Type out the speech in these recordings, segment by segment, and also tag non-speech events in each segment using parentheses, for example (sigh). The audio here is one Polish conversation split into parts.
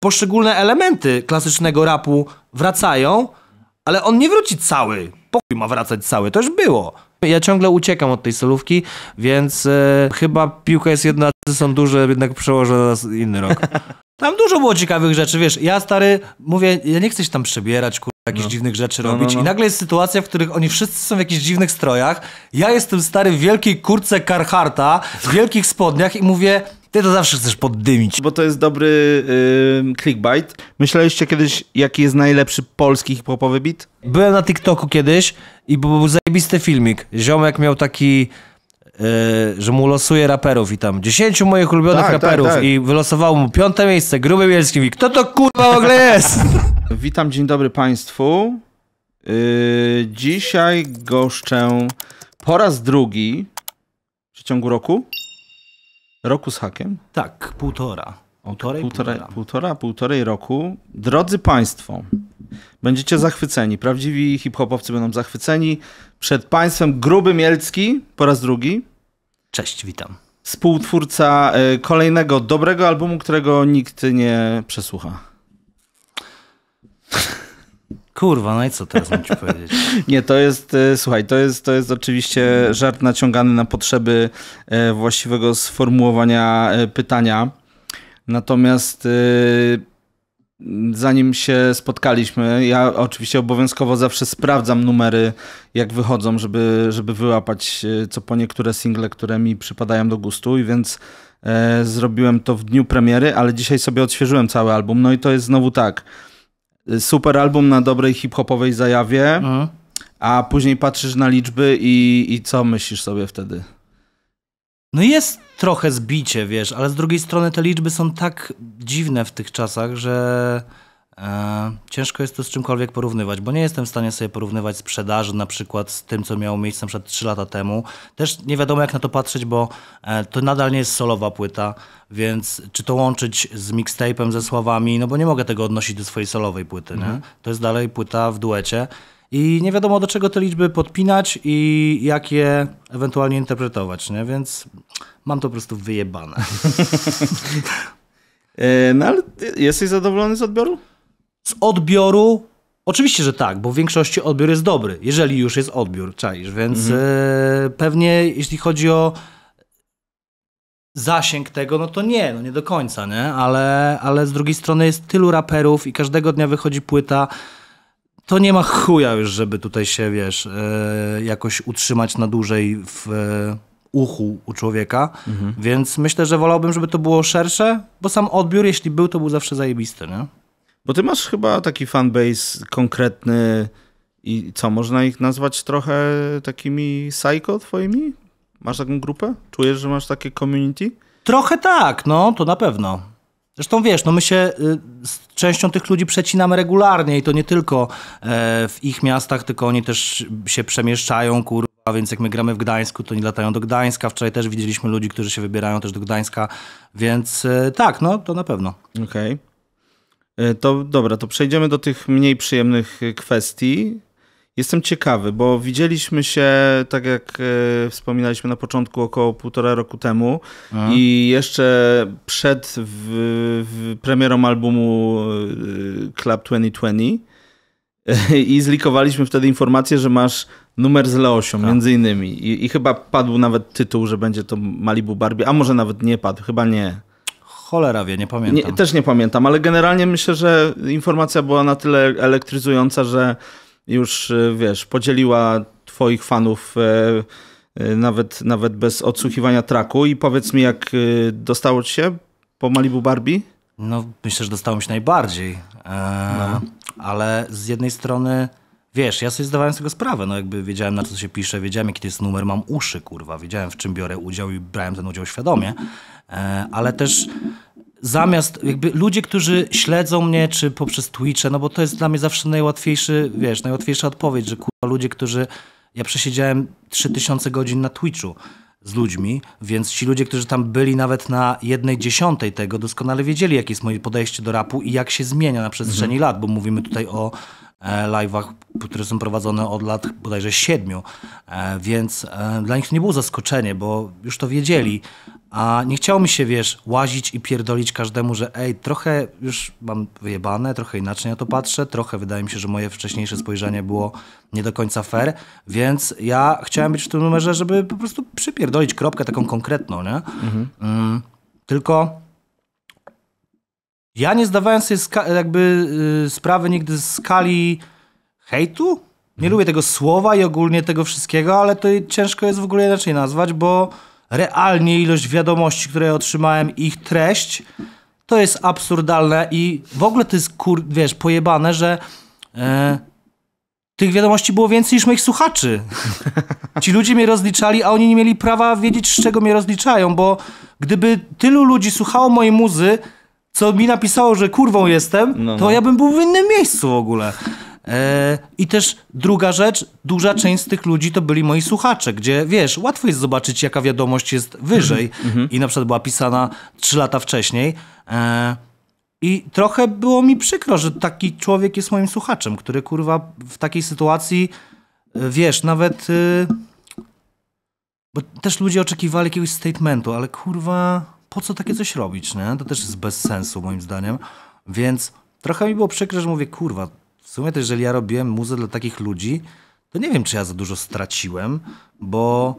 poszczególne elementy klasycznego rapu wracają, ale on nie wróci cały. Pokój ma wracać cały, to już było. Ja ciągle uciekam od tej solówki, więc e, chyba piłka jest jedna, są duże, jednak przełożę na inny rok. (laughs) Tam dużo było ciekawych rzeczy, wiesz, ja stary, mówię, ja nie chcę się tam przebierać, kur... jakichś no. dziwnych rzeczy no, robić no, i no. nagle jest sytuacja, w których oni wszyscy są w jakichś dziwnych strojach, ja jestem stary w wielkiej kurce Carharta, w wielkich spodniach i mówię, ty to zawsze chcesz poddymić. Bo to jest dobry yy, clickbait. Myśleliście kiedyś, jaki jest najlepszy polski hip-hopowy beat? Byłem na TikToku kiedyś i był zajebisty filmik. Ziomek miał taki... Yy, że mu losuje raperów i tam dziesięciu moich ulubionych tak, tak raperów tak, tak. i wylosował mu piąte miejsce, Gruby Bielski mówi, kto to kurwa w ogóle jest? (laughs) Witam, dzień dobry Państwu. Yy, dzisiaj goszczę po raz drugi w przeciągu roku Roku z hakiem? Tak, półtora. Półtorej, półtora, półtora. półtora, półtorej roku. Drodzy Państwo, będziecie zachwyceni. Prawdziwi hip-hopowcy będą zachwyceni. Przed Państwem Gruby Mielski po raz drugi. Cześć, witam. Współtwórca e, kolejnego dobrego albumu, którego nikt nie przesłucha. Kurwa, no i co teraz mam ci powiedzieć? (laughs) Nie, to jest, e, słuchaj, to jest, to jest oczywiście żart naciągany na potrzeby e, właściwego sformułowania e, pytania. Natomiast zanim się spotkaliśmy, ja oczywiście obowiązkowo zawsze sprawdzam numery, jak wychodzą, żeby, żeby wyłapać co po niektóre single, które mi przypadają do gustu, i więc zrobiłem to w dniu premiery, ale dzisiaj sobie odświeżyłem cały album. No i to jest znowu tak super album na dobrej hip-hopowej zajawie, mhm. a później patrzysz na liczby i, i co myślisz sobie wtedy? No jest trochę zbicie, wiesz, ale z drugiej strony te liczby są tak dziwne w tych czasach, że E, ciężko jest to z czymkolwiek porównywać, bo nie jestem w stanie sobie porównywać sprzedaży na przykład z tym, co miało miejsce przed 3 lata temu. Też nie wiadomo, jak na to patrzeć, bo e, to nadal nie jest solowa płyta, więc czy to łączyć z mixtape'em, ze słowami, no bo nie mogę tego odnosić do swojej solowej płyty. Mhm. Nie? To jest dalej płyta w duecie. I nie wiadomo, do czego te liczby podpinać i jak je ewentualnie interpretować, nie? więc mam to po prostu wyjebane. (laughs) E, no ale jesteś zadowolony z odbioru? z odbioru Oczywiście, że tak, bo w większości odbiór jest dobry, jeżeli już jest odbiór, czaisz, więc mhm. E, pewnie jeśli chodzi o zasięg tego, no to nie, no nie do końca, nie? Ale, ale z drugiej strony jest tylu raperów i każdego dnia wychodzi płyta, to nie ma chuja już, żeby tutaj się, wiesz, e, jakoś utrzymać na dłużej w e, uchu u człowieka, mhm. więc myślę, że wolałbym, żeby to było szersze, bo sam odbiór, jeśli był, to był zawsze zajebisty, nie? Bo ty masz chyba taki fanbase konkretny i co, można ich nazwać trochę takimi psycho twoimi? Masz taką grupę? Czujesz, że masz takie community? Trochę tak, no to na pewno. Zresztą wiesz, no my się y, z częścią tych ludzi przecinamy regularnie i to nie tylko e, w ich miastach, tylko oni też się przemieszczają, kurwa, więc jak my gramy w Gdańsku, to oni latają do Gdańska. Wczoraj też widzieliśmy ludzi, którzy się wybierają też do Gdańska, więc e, tak, no to na pewno. Okej. Okay. E, to dobra, to przejdziemy do tych mniej przyjemnych e, kwestii. Jestem ciekawy, bo widzieliśmy się, tak jak e, wspominaliśmy na początku, około półtora roku temu i jeszcze przed w, w premierą albumu e, Club 2020 e, i zlikowaliśmy wtedy informację, że masz numer z Leosią, tak. między innymi. I, I, chyba padł nawet tytuł, że będzie to Malibu Barbie, a może nawet nie padł, chyba nie. Cholera wie, nie pamiętam. Nie, też nie pamiętam, ale generalnie myślę, że informacja była na tyle elektryzująca, że już y, wiesz, podzieliła twoich fanów e, e, nawet, nawet bez odsłuchiwania traku i powiedz mi, jak y, dostało ci się po Malibu Barbie? No, myślę, że dostało mi się najbardziej, e, no. ale z jednej strony wiesz, ja sobie zdawałem z tego sprawę, no jakby wiedziałem na co się pisze, wiedziałem jaki to jest numer, mam uszy, kurwa, wiedziałem w czym biorę udział i brałem ten udział świadomie, e, ale też zamiast jakby ludzie, którzy śledzą mnie, czy poprzez Twitche, no bo to jest dla mnie zawsze najłatwiejszy, wiesz, najłatwiejsza odpowiedź, że kurwa ludzie, którzy, ja przesiedziałem 3000 godzin na Twitchu z ludźmi, więc ci ludzie, którzy tam byli nawet na jednej dziesiątej tego, doskonale wiedzieli, jakie jest moje podejście do rapu i jak się zmienia na przestrzeni mhm. lat, bo mówimy tutaj o e, live'ach, które są prowadzone od lat bodajże siedmiu, e, więc e, dla nich to nie było zaskoczenie, bo już to wiedzieli, a nie chciało mi się, wiesz, łazić i pierdolić każdemu, że ej, trochę już mam wyjebane, trochę inaczej na to patrzę, trochę wydaje mi się, że moje wcześniejsze spojrzenie było nie do końca fair, więc ja chciałem być w tym numerze, żeby po prostu przypierdolić kropkę taką konkretną, nie? Mhm. Mm, tylko ja nie zdawałem sobie jakby yy, sprawy nigdy z skali hejtu. Nie mhm. lubię tego słowa i ogólnie tego wszystkiego, ale to ciężko jest w ogóle inaczej nazwać, bo realnie ilość wiadomości, które otrzymałem, ich treść, to jest absurdalne i w ogóle to jest, kur, wiesz, pojebane, że e, tych wiadomości było więcej niż moich słuchaczy. (laughs) Ci ludzie mnie rozliczali, a oni nie mieli prawa wiedzieć, z czego mnie rozliczają, bo gdyby tylu ludzi słuchało mojej muzy, co mi napisało, że kurwą jestem, no, no. to ja bym był w innym miejscu w ogóle. E, I też druga rzecz, duża część z tych ludzi to byli moi słuchacze, gdzie wiesz, łatwo jest zobaczyć, jaka wiadomość jest wyżej mhm, mhm. i na przykład była pisana trzy lata wcześniej. E, I trochę było mi przykro, że taki człowiek jest moim słuchaczem, który kurwa w takiej sytuacji, e, wiesz, nawet. Bo też ludzie oczekiwali jakiegoś statementu, ale kurwa, po co takie coś robić, nie? To też jest bez sensu moim zdaniem. Więc trochę mi było przykro, że mówię, kurwa, w sumie to jeżeli ja robiłem muzę dla takich ludzi, to nie wiem, czy ja za dużo straciłem, bo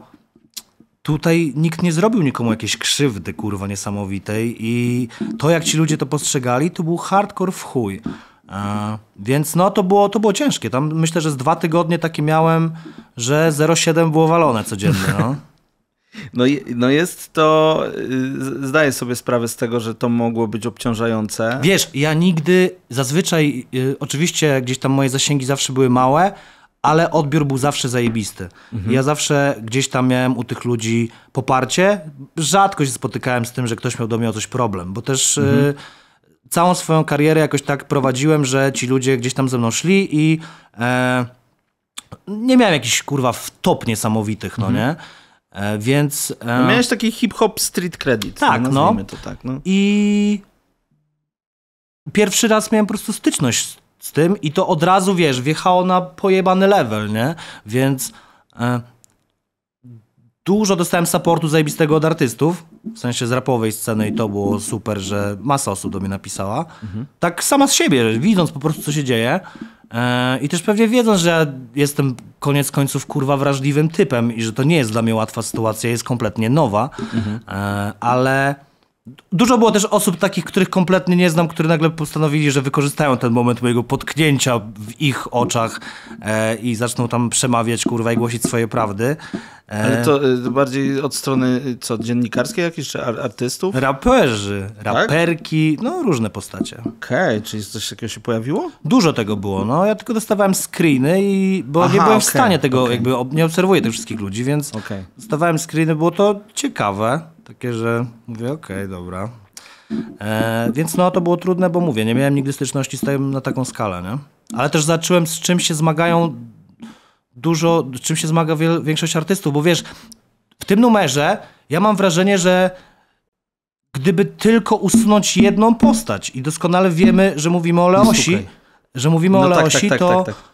tutaj nikt nie zrobił nikomu jakiejś krzywdy, kurwa, niesamowitej i to, jak ci ludzie to postrzegali, to był hardcore w chuj. E, więc no, to było, to było ciężkie. Tam myślę, że z dwa tygodnie takie miałem, że 0,7 było walone codziennie, no. (laughs) No, no jest to, y, zdaję sobie sprawę z tego, że to mogło być obciążające. Wiesz, ja nigdy, zazwyczaj, y, oczywiście gdzieś tam moje zasięgi zawsze były małe, ale odbiór był zawsze zajebisty. Mhm. Ja zawsze gdzieś tam miałem u tych ludzi poparcie. Rzadko się spotykałem z tym, że ktoś miał do mnie o coś problem, bo też y, mhm. y, całą swoją karierę jakoś tak prowadziłem, że ci ludzie gdzieś tam ze mną szli i y, nie miałem jakichś kurwa w top niesamowitych, no mhm. nie? E, więc. E, no miałeś taki hip-hop street credit. Tak, no. no. To tak, no. I pierwszy raz miałem po prostu styczność z, z tym i to od razu, wiesz, wjechało na pojebany level, nie? Więc e, dużo dostałem supportu zajebistego od artystów, w sensie z rapowej sceny i to było super, że masa osób do mnie napisała. Mhm. Tak sama z siebie, widząc po prostu, co się dzieje e, i też pewnie wiedząc, że ja jestem koniec końców kurwa wrażliwym typem i że to nie jest dla mnie łatwa sytuacja, jest kompletnie nowa, mhm. ale Dużo było też osób takich, których kompletnie nie znam, które nagle postanowili, że wykorzystają ten moment mojego potknięcia w ich oczach e, i zaczną tam przemawiać, kurwa, i głosić swoje prawdy. E, Ale to e, bardziej od strony e, co, dziennikarskiej jakichś, czy artystów? Raperzy, tak? raperki, tak? no różne postacie. Okej, okay, czyli coś takiego się pojawiło? Dużo tego było, no. Ja tylko dostawałem screeny i, bo Aha, nie byłem okay, w stanie tego, okay. jakby nie obserwuję tych wszystkich ludzi, więc dostawałem screeny, było to ciekawe takie, że mówię, okej, okay, dobra. E, więc no to było trudne, bo mówię, nie miałem nigdy styczności z tym na taką skalę, nie? Ale też zacząłem z czym się zmagają dużo, czym się zmaga wiel, większość artystów, bo wiesz, w tym numerze ja mam wrażenie, że gdyby tylko usunąć jedną postać i doskonale wiemy, że mówimy o Leosi, no, że mówimy no, o tak, Leosi, tak, tak, to tak, tak, tak.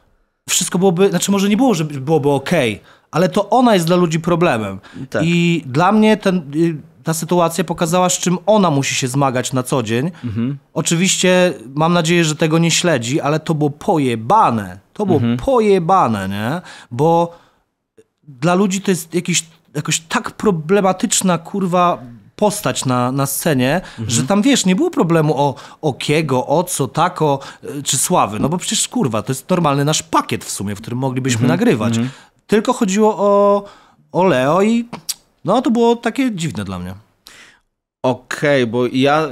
wszystko byłoby, znaczy może nie było, że byłoby okej, okay, ale to ona jest dla ludzi problemem. Tak. I dla mnie ten, y, ta sytuacja pokazała, z czym ona musi się zmagać na co dzień. Mhm. Oczywiście mam nadzieję, że tego nie śledzi, ale to było pojebane. To było mhm. pojebane, nie? Bo dla ludzi to jest jakiś, jakoś tak problematyczna, kurwa, postać na, na scenie, mhm. że tam wiesz, nie było problemu o kiego, o co, tako y, czy sławy. No bo przecież kurwa, to jest normalny nasz pakiet w sumie, w którym moglibyśmy mhm. nagrywać. Mhm tylko chodziło o, o Leo i no to było takie dziwne dla mnie. Okej, okay, bo ja y, y,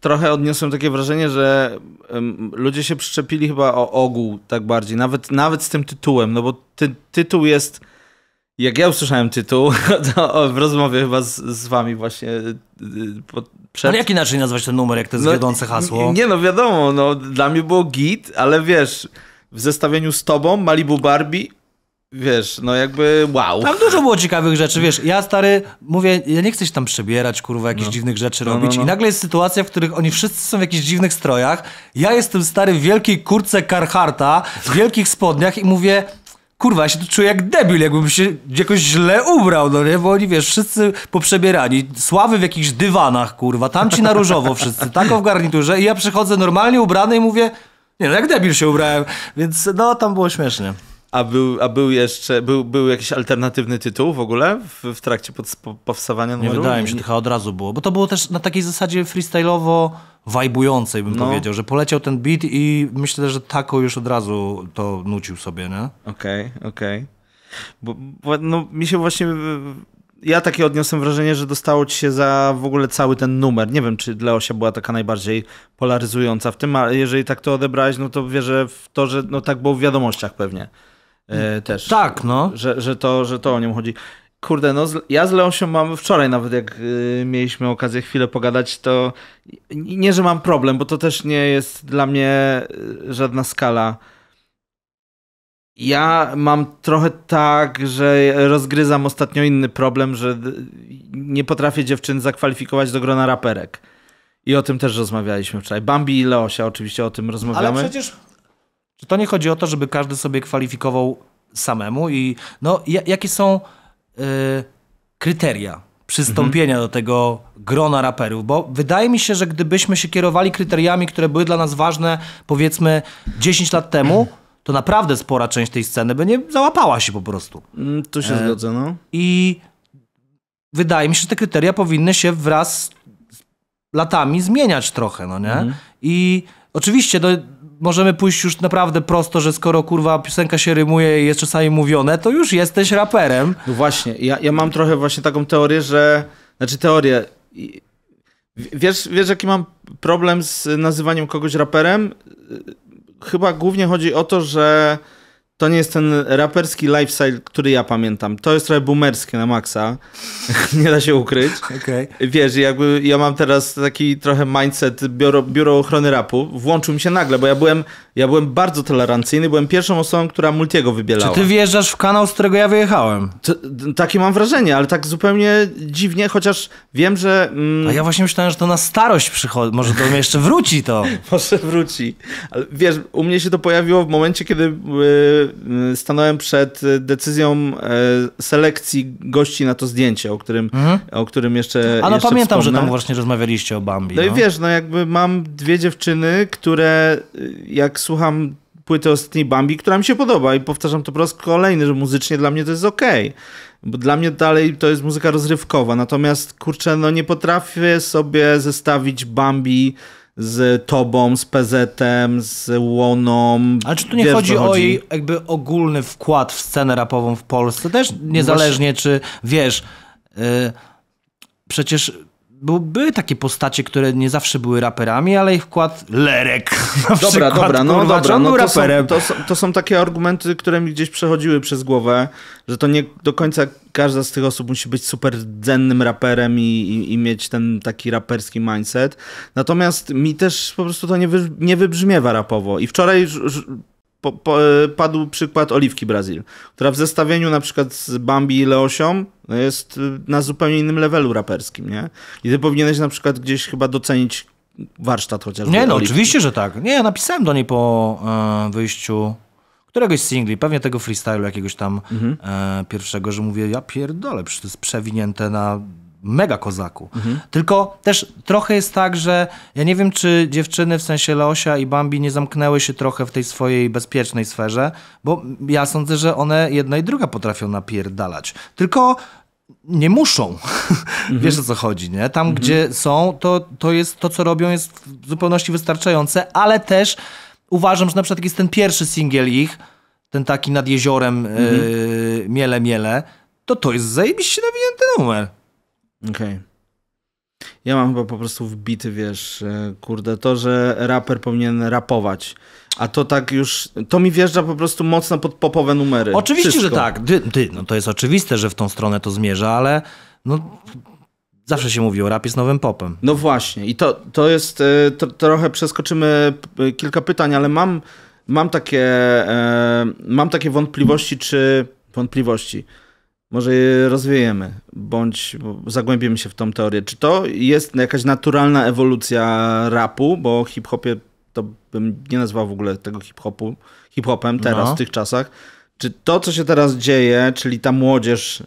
trochę odniosłem takie wrażenie, że ludzie się przyczepili chyba o ogół tak bardziej, nawet, nawet z tym tytułem, no bo ty, tytuł jest, jak ja usłyszałem tytuł (laughs) w rozmowie chyba z, z wami właśnie y, przed... Ale jak inaczej nazwać ten numer, jak to jest no, wiodące hasło? Nie no, wiadomo, no, dla mnie było git, ale wiesz, w zestawieniu z tobą, Malibu Barbie, wiesz, no jakby wow. Tam dużo było ciekawych rzeczy, wiesz, ja stary, mówię, ja nie chcę się tam przebierać, kurwa, jakichś no. dziwnych rzeczy no, robić no, no, i nagle jest sytuacja, w których oni wszyscy są w jakichś dziwnych strojach, ja jestem stary w wielkiej kurce Carharta, w wielkich spodniach i mówię... Kurwa, ja się tu czuję jak debil, jakbym się jakoś źle ubrał, no nie? Bo oni, wiesz, wszyscy poprzebierani, sławy w jakichś dywanach, kurwa, tamci na różowo wszyscy, tako w garniturze i ja przychodzę normalnie ubrany i mówię, nie no, jak debil się ubrałem, więc no, tam było śmiesznie. A był, a był jeszcze, był, był jakiś alternatywny tytuł w ogóle w, w trakcie pod, po, powstawania numeru? Nie wydaje mi się, chyba od razu było, bo to było też na takiej zasadzie freestyle'owo wajbującej bym no. powiedział, że poleciał ten beat i myślę, że tako już od razu to nucił sobie, nie? Okej, okay, okej. Okay. Bo, bo no, mi się właśnie ja takie odniosłem wrażenie, że dostało ci się za w ogóle cały ten numer. Nie wiem, czy dla Osia była taka najbardziej polaryzująca w tym, ale jeżeli tak to odebrałeś, no to wierzę w to, że no tak było w wiadomościach pewnie e, też. Tak, no. Że, że, to, że to o nią chodzi. Kurde, no ja z Leosią mam wczoraj nawet jak y, mieliśmy okazję chwilę pogadać, to nie, że mam problem, bo to też nie jest dla mnie y, żadna skala. Ja mam trochę tak, że rozgryzam ostatnio inny problem, że y, nie potrafię dziewczyn zakwalifikować do grona raperek. I o tym też rozmawialiśmy wczoraj. Bambi i Leosia oczywiście o tym rozmawiamy. Ale przecież czy to nie chodzi o to, żeby każdy sobie kwalifikował samemu i no, jakie są y, kryteria przystąpienia mhm. do tego grona raperów? Bo wydaje mi się, że gdybyśmy się kierowali kryteriami, które były dla nas ważne powiedzmy 10 lat temu, to naprawdę spora część tej sceny by nie załapała się po prostu. Mm, tu się e, zgodzę, no. I wydaje mi się, że te kryteria powinny się wraz z latami zmieniać trochę, no nie? Mhm. I oczywiście no, możemy pójść już naprawdę prosto, że skoro kurwa piosenka się rymuje i jest czasami mówione, to już jesteś raperem. No właśnie, ja, ja mam trochę właśnie taką teorię, że. Znaczy teorię. Wiesz, wiesz, jaki mam problem z nazywaniem kogoś raperem? Chyba głównie chodzi o to, że to nie jest ten raperski lifestyle, który ja pamiętam. To jest trochę boomerskie na maksa. (laughs) nie da się ukryć. Okay. Wiesz, jakby ja mam teraz taki trochę mindset biuro, biuro ochrony rapu. Włączył mi się nagle, bo ja byłem, ja byłem bardzo tolerancyjny. Byłem pierwszą osobą, która Multiego wybielała. Czy ty wjeżdżasz w kanał, z którego ja wyjechałem? To, takie mam wrażenie, ale tak zupełnie dziwnie, chociaż wiem, że... Mm... A ja właśnie myślałem, że to na starość przychodzi. Może to jeszcze wróci to. (laughs) Może wróci. Ale wiesz, u mnie się to pojawiło w momencie, kiedy... Yy Y, stanąłem przed y, decyzją y, selekcji gości na to zdjęcie, o którym, mhm. o którym jeszcze. A no jeszcze pamiętam, wspomnę. że tam właśnie rozmawialiście o Bambi. No, no i wiesz, no jakby mam dwie dziewczyny, które jak słucham płyty ostatniej Bambi, która mi się podoba i powtarzam to po raz kolejny, że muzycznie dla mnie to jest okej. Okay. Bo dla mnie dalej to jest muzyka rozrywkowa. Natomiast kurczę, no nie potrafię sobie zestawić Bambi z Tobą, z PZ-em, z Łoną. Ale czy tu nie Wiesz, chodzi, chodzi, o jej jakby ogólny wkład w scenę rapową w Polsce? Też niezależnie, Właśnie... czy wiesz, yy, przecież bo były takie postacie, które nie zawsze były raperami, ale ich wkład Lerek (laughs) na dobra, przykład. Dobra, no kurwa, dobra, no to są, to, są, to, są, takie argumenty, które mi gdzieś przechodziły przez głowę, że to nie do końca każda z tych osób musi być super dzennym raperem i, i, i mieć ten taki raperski mindset. Natomiast mi też po prostu to nie, wy, nie wybrzmiewa rapowo. I wczoraj po, po, padł przykład oliwki Brazil, która w zestawieniu na przykład z Bambi i Leosią no, jest y, na zupełnie innym levelu raperskim, nie? I ty powinieneś na przykład gdzieś chyba docenić warsztat chociażby. Nie, no oliwki. oczywiście, że tak. Nie, ja napisałem do niej po e, wyjściu któregoś singli, pewnie tego freestylu jakiegoś tam mhm. e, pierwszego, że mówię, ja pierdolę, przecież to jest przewinięte na mega kozaku. Mhm. Tylko też trochę jest tak, że ja nie wiem, czy dziewczyny w sensie Leosia i Bambi nie zamknęły się trochę w tej swojej bezpiecznej sferze, bo ja sądzę, że one jedna i druga potrafią napierdalać. Tylko nie muszą. Mhm. (laughs) Wiesz o co chodzi, nie? Tam, mhm. gdzie są, to, to jest to, co robią, jest w zupełności wystarczające, ale też uważam, że na przykład jest ten pierwszy singiel ich, ten taki nad jeziorem mhm. yy, Miele Miele, to to jest zajebiście nawinięty numer. Okej. Okay. Ja mam chyba po prostu wbity, wiesz, e, kurde, to, że raper powinien rapować. A to tak już, to mi wjeżdża po prostu mocno pod popowe numery. Oczywiście, Wszystko. że tak. Ty, ty, no to jest oczywiste, że w tą stronę to zmierza, ale no, zawsze się mówi o rapie z nowym popem. No właśnie i to, to jest, e, to, trochę przeskoczymy e, kilka pytań, ale mam, mam, takie, mam takie wątpliwości, czy, wątpliwości, może je rozwiejemy, bądź zagłębimy się w tą teorię. Czy to jest jakaś naturalna ewolucja rapu, bo hip-hopie to bym nie nazwał w ogóle tego hip-hopu hip-hopem teraz, no. w tych czasach. Czy to, co się teraz dzieje, czyli ta młodzież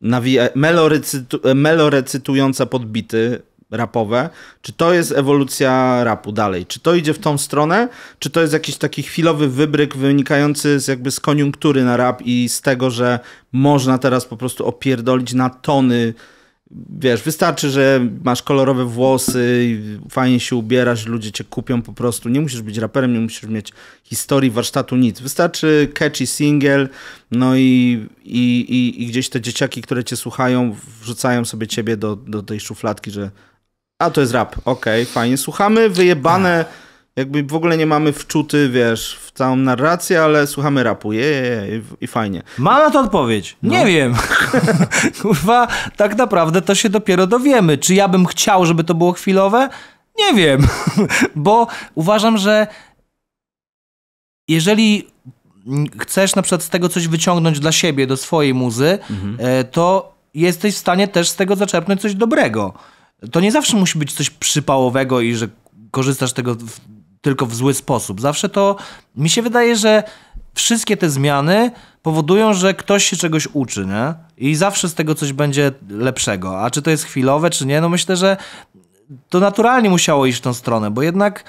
nawija, melorecytu, melorecytująca podbity, rapowe, czy to jest ewolucja rapu dalej, czy to idzie w tą stronę, czy to jest jakiś taki chwilowy wybryk wynikający z jakby z koniunktury na rap i z tego, że można teraz po prostu opierdolić na tony wiesz, wystarczy, że masz kolorowe włosy, fajnie się ubierasz, ludzie cię kupią po prostu. Nie musisz być raperem, nie musisz mieć historii, warsztatu, nic. Wystarczy catchy single, no i, i, i, i gdzieś te dzieciaki, które cię słuchają, wrzucają sobie ciebie do, do tej szufladki, że a, to jest rap, okej, okay, fajnie. Słuchamy wyjebane, jakby w ogóle nie mamy wczuty, wiesz, w całą narrację, ale słuchamy rapu, je, je, je i fajnie. Mam na to odpowiedź. No. Nie wiem. (laughs) Kurwa, tak naprawdę to się dopiero dowiemy. Czy ja bym chciał, żeby to było chwilowe? Nie wiem, (laughs) bo uważam, że jeżeli chcesz na przykład z tego coś wyciągnąć dla siebie, do swojej muzy, mhm. E, to jesteś w stanie też z tego zaczerpnąć coś dobrego to nie zawsze musi być coś przypałowego i że korzystasz tego w, tylko w zły sposób. Zawsze to mi się wydaje, że wszystkie te zmiany powodują, że ktoś się czegoś uczy, nie? I zawsze z tego coś będzie lepszego. A czy to jest chwilowe, czy nie? No myślę, że to naturalnie musiało iść w tą stronę, bo jednak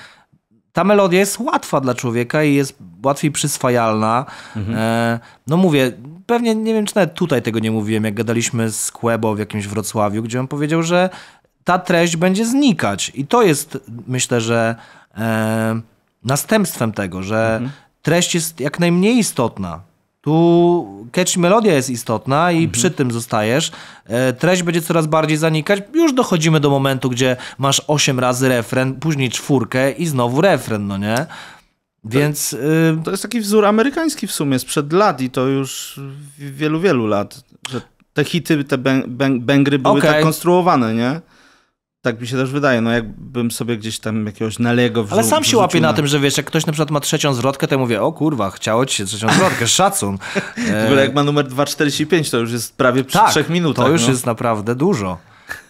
ta melodia jest łatwa dla człowieka i jest łatwiej przyswajalna. Mhm. E, no mówię, pewnie nie wiem, czy nawet tutaj tego nie mówiłem, jak gadaliśmy z Kłebo w jakimś Wrocławiu, gdzie on powiedział, że ta treść będzie znikać. I to jest, myślę, że e, następstwem tego, że mhm. treść jest jak najmniej istotna. Tu catch melodia jest istotna i mhm. przy tym zostajesz. E, treść będzie coraz bardziej zanikać. Już dochodzimy do momentu, gdzie masz 8 razy refren, później czwórkę i znowu refren, no nie? Więc. To, to jest taki wzór amerykański w sumie sprzed lat i to już wielu, wielu lat. Że te hity, te bęgry były okay. tak konstruowane, nie? Tak mi się też wydaje, no jakbym sobie gdzieś tam jakiegoś nalego wrzu- Ale sam się łapie na... na... tym, że wiesz, jak ktoś na przykład ma trzecią zwrotkę, to ja mówię, o kurwa, chciało ci się trzecią zwrotkę, (laughs) szacun. W ogóle jak e, ma numer 2,45, to już jest prawie przy tak, trzech minutach. to już no. jest naprawdę dużo.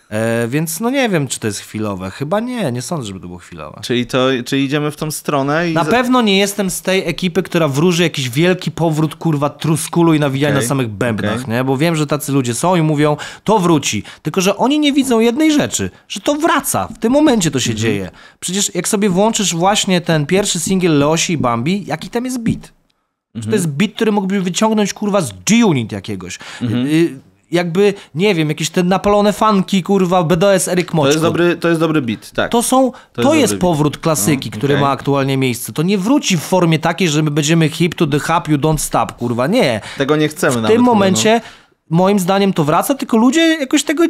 E, więc no nie wiem, czy to jest chwilowe. Chyba nie, nie sądzę, żeby to było chwilowe. Czyli, to, czyli idziemy w tą stronę i... Na pewno nie jestem z tej ekipy, która wróży jakiś wielki powrót, kurwa, truskulu i nawijania okay. na samych bębnach, okay. nie? Bo wiem, że tacy ludzie są i mówią, to wróci. Tylko, że oni nie widzą jednej rzeczy, że to wraca. W tym momencie to się mhm. dzieje. Przecież jak sobie włączysz właśnie ten pierwszy singiel Leosi i Bambi, jaki tam jest beat? Mhm. to jest beat, który mógłby wyciągnąć, kurwa, z G-Unit jakiegoś. Mhm. Y, y jakby, nie wiem, jakieś te napalone fanki, kurwa, BDS Eryk Moczko. To jest dobry, to jest dobry beat, tak. To są, to, to jest, jest powrót beat. No, klasyki, no, który okay. ma aktualnie miejsce. To nie wróci w formie takiej, że my będziemy hip to the hub, you don't stop, kurwa, nie. Tego nie chcemy W nawet, tym no. momencie, no. moim zdaniem to wraca, tylko ludzie jakoś tego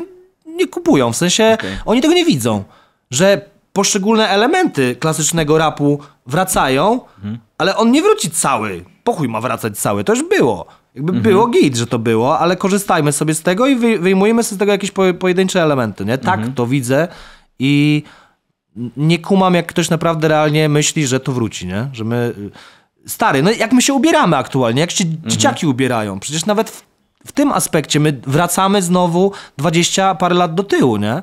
nie kupują, w sensie, okay. oni tego nie widzą, że poszczególne elementy klasycznego rapu wracają, mhm. ale on nie wróci cały. Pochuj ma wracać cały, to już było. Jakby mhm. było git, że to było, ale korzystajmy sobie z tego i wyjmujemy sobie z tego jakieś pojedyncze elementy, nie? Tak, mhm. to widzę i nie kumam, jak ktoś naprawdę realnie myśli, że to wróci, nie? Że my... Y, stary, no jak my się ubieramy aktualnie, jak się mhm. dzieciaki ubierają, przecież nawet w, w tym aspekcie my wracamy znowu 20 parę lat do tyłu, nie?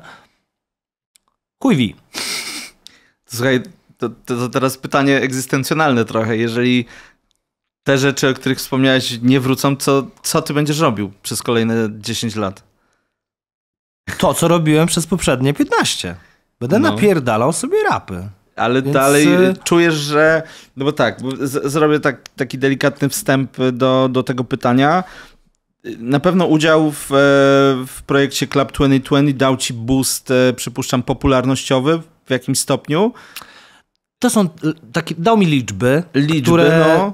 Chuj wi. Słuchaj, to, to, to teraz pytanie egzystencjonalne trochę. Jeżeli te rzeczy, o których wspomniałeś, nie wrócą, co, co ty będziesz robił przez kolejne 10 lat? To, co robiłem przez poprzednie 15. Będę no. napierdalał sobie rapy. Ale Więc... dalej y, czujesz, że. No bo tak, zrobię tak, taki delikatny wstęp do, do tego pytania. Na pewno udział w, e, w projekcie Club 2020 dał ci boost, e, przypuszczam, popularnościowy w jakimś stopniu. To są y, takie, dał mi liczby, liczby które no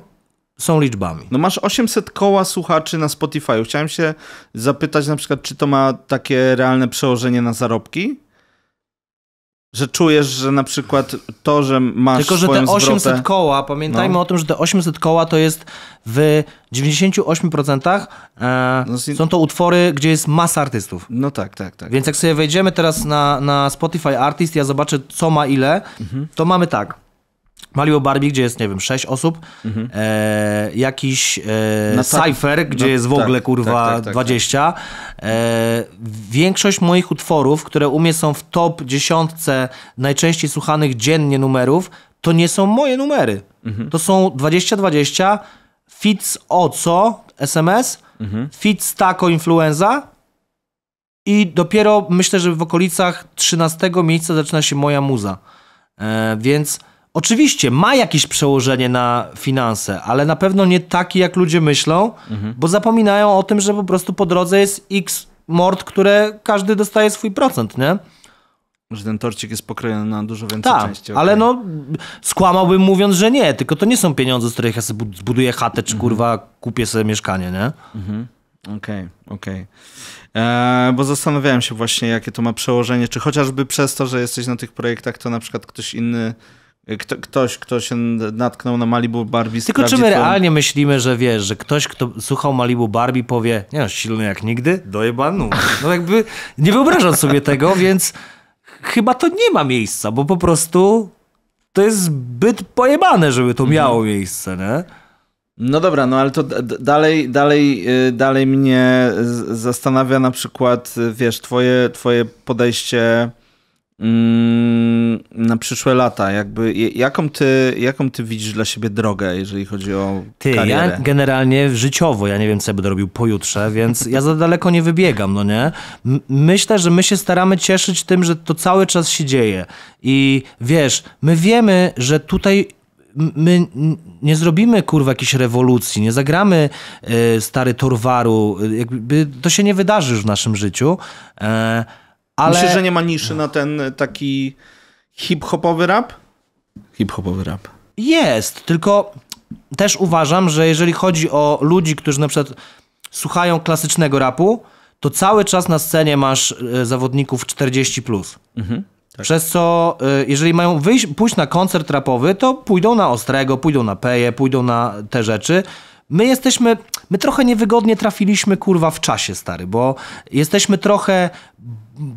są liczbami. No masz 800 koła słuchaczy na Spotify. Chciałem się zapytać na przykład, czy to ma takie realne przełożenie na zarobki? Że czujesz, że na przykład to, że masz. Tylko, że te 800 zwrotę... koła, pamiętajmy no. o tym, że te 800 koła to jest w 98% e, no z... są to utwory, gdzie jest masa artystów. No tak, tak, tak. Więc jak sobie wejdziemy teraz na, na Spotify Artist, ja zobaczę, co ma ile, mhm. to mamy tak. Mario Barbie, gdzie jest, nie wiem, sześć osób, mhm. e, jakiś e, no tak, cypher, gdzie no, jest w ogóle, tak, kurwa, tak, tak 20. Tak, tak. E, większość moich utworów, które u mnie są w top dziesiątce najczęściej słuchanych dziennie numerów, to nie są moje numery. Mhm. To są 2020, Fitz o co, SMS, mhm. Fitz tako influenza i dopiero myślę, że w okolicach 13 miejsca zaczyna się moja muza. E, więc Oczywiście ma jakieś przełożenie na finanse, ale na pewno nie takie, jak ludzie myślą, mhm. bo zapominają o tym, że po prostu po drodze jest x mord, które każdy dostaje swój procent, nie? Że ten torcik jest pokrojony na dużo więcej Ta, części. Okay. ale no skłamałbym mówiąc, że nie, tylko to nie są pieniądze, z których ja sobie zbuduję chatę, czy mhm. kurwa kupię sobie mieszkanie, nie? Mhm. Okej, okay, okej. Okay. Eee, bo zastanawiałem się właśnie, jakie to ma przełożenie, czy chociażby przez to, że jesteś na tych projektach, to na przykład ktoś inny kto, ktoś, kto się natknął na Malibu Barbie. Tylko czy my realnie myślimy, że wiesz, że ktoś, kto słuchał Malibu Barbie powie, nie no, silny jak nigdy, dojebanu. No jakby nie wyobrażam sobie tego, więc chyba to nie ma miejsca, bo po prostu to jest zbyt pojebane, żeby to miało mhm. miejsce, nie? No dobra, no ale to dalej, dalej, y, dalej mnie zastanawia na przykład, y, wiesz, twoje, twoje podejście Mm, na przyszłe lata? Jakby, jaką, ty, jaką ty widzisz dla siebie drogę, jeżeli chodzi o ty, karierę? Ja generalnie życiowo, ja nie wiem, co ja będę robił pojutrze, więc ja za daleko nie wybiegam, no nie? Myślę, że my się staramy cieszyć tym, że to cały czas się dzieje. I wiesz, my wiemy, że tutaj my nie zrobimy kurwa jakiejś rewolucji, nie zagramy y, stary torwaru, y, jakby to się nie wydarzy już w naszym życiu. E, ale... że nie ma niszy na ten taki hip-hopowy rap? Hip-hopowy rap. Jest, tylko też uważam, że jeżeli chodzi o ludzi, którzy na przykład słuchają klasycznego rapu, to cały czas na scenie masz e, zawodników 40+. Plus. Mhm. Tak. Przez co, e, jeżeli mają wyjść, pójść na koncert rapowy, to pójdą na Ostrego, pójdą na Peje, pójdą na te rzeczy. My jesteśmy, my trochę niewygodnie trafiliśmy kurwa w czasie, stary, bo jesteśmy trochę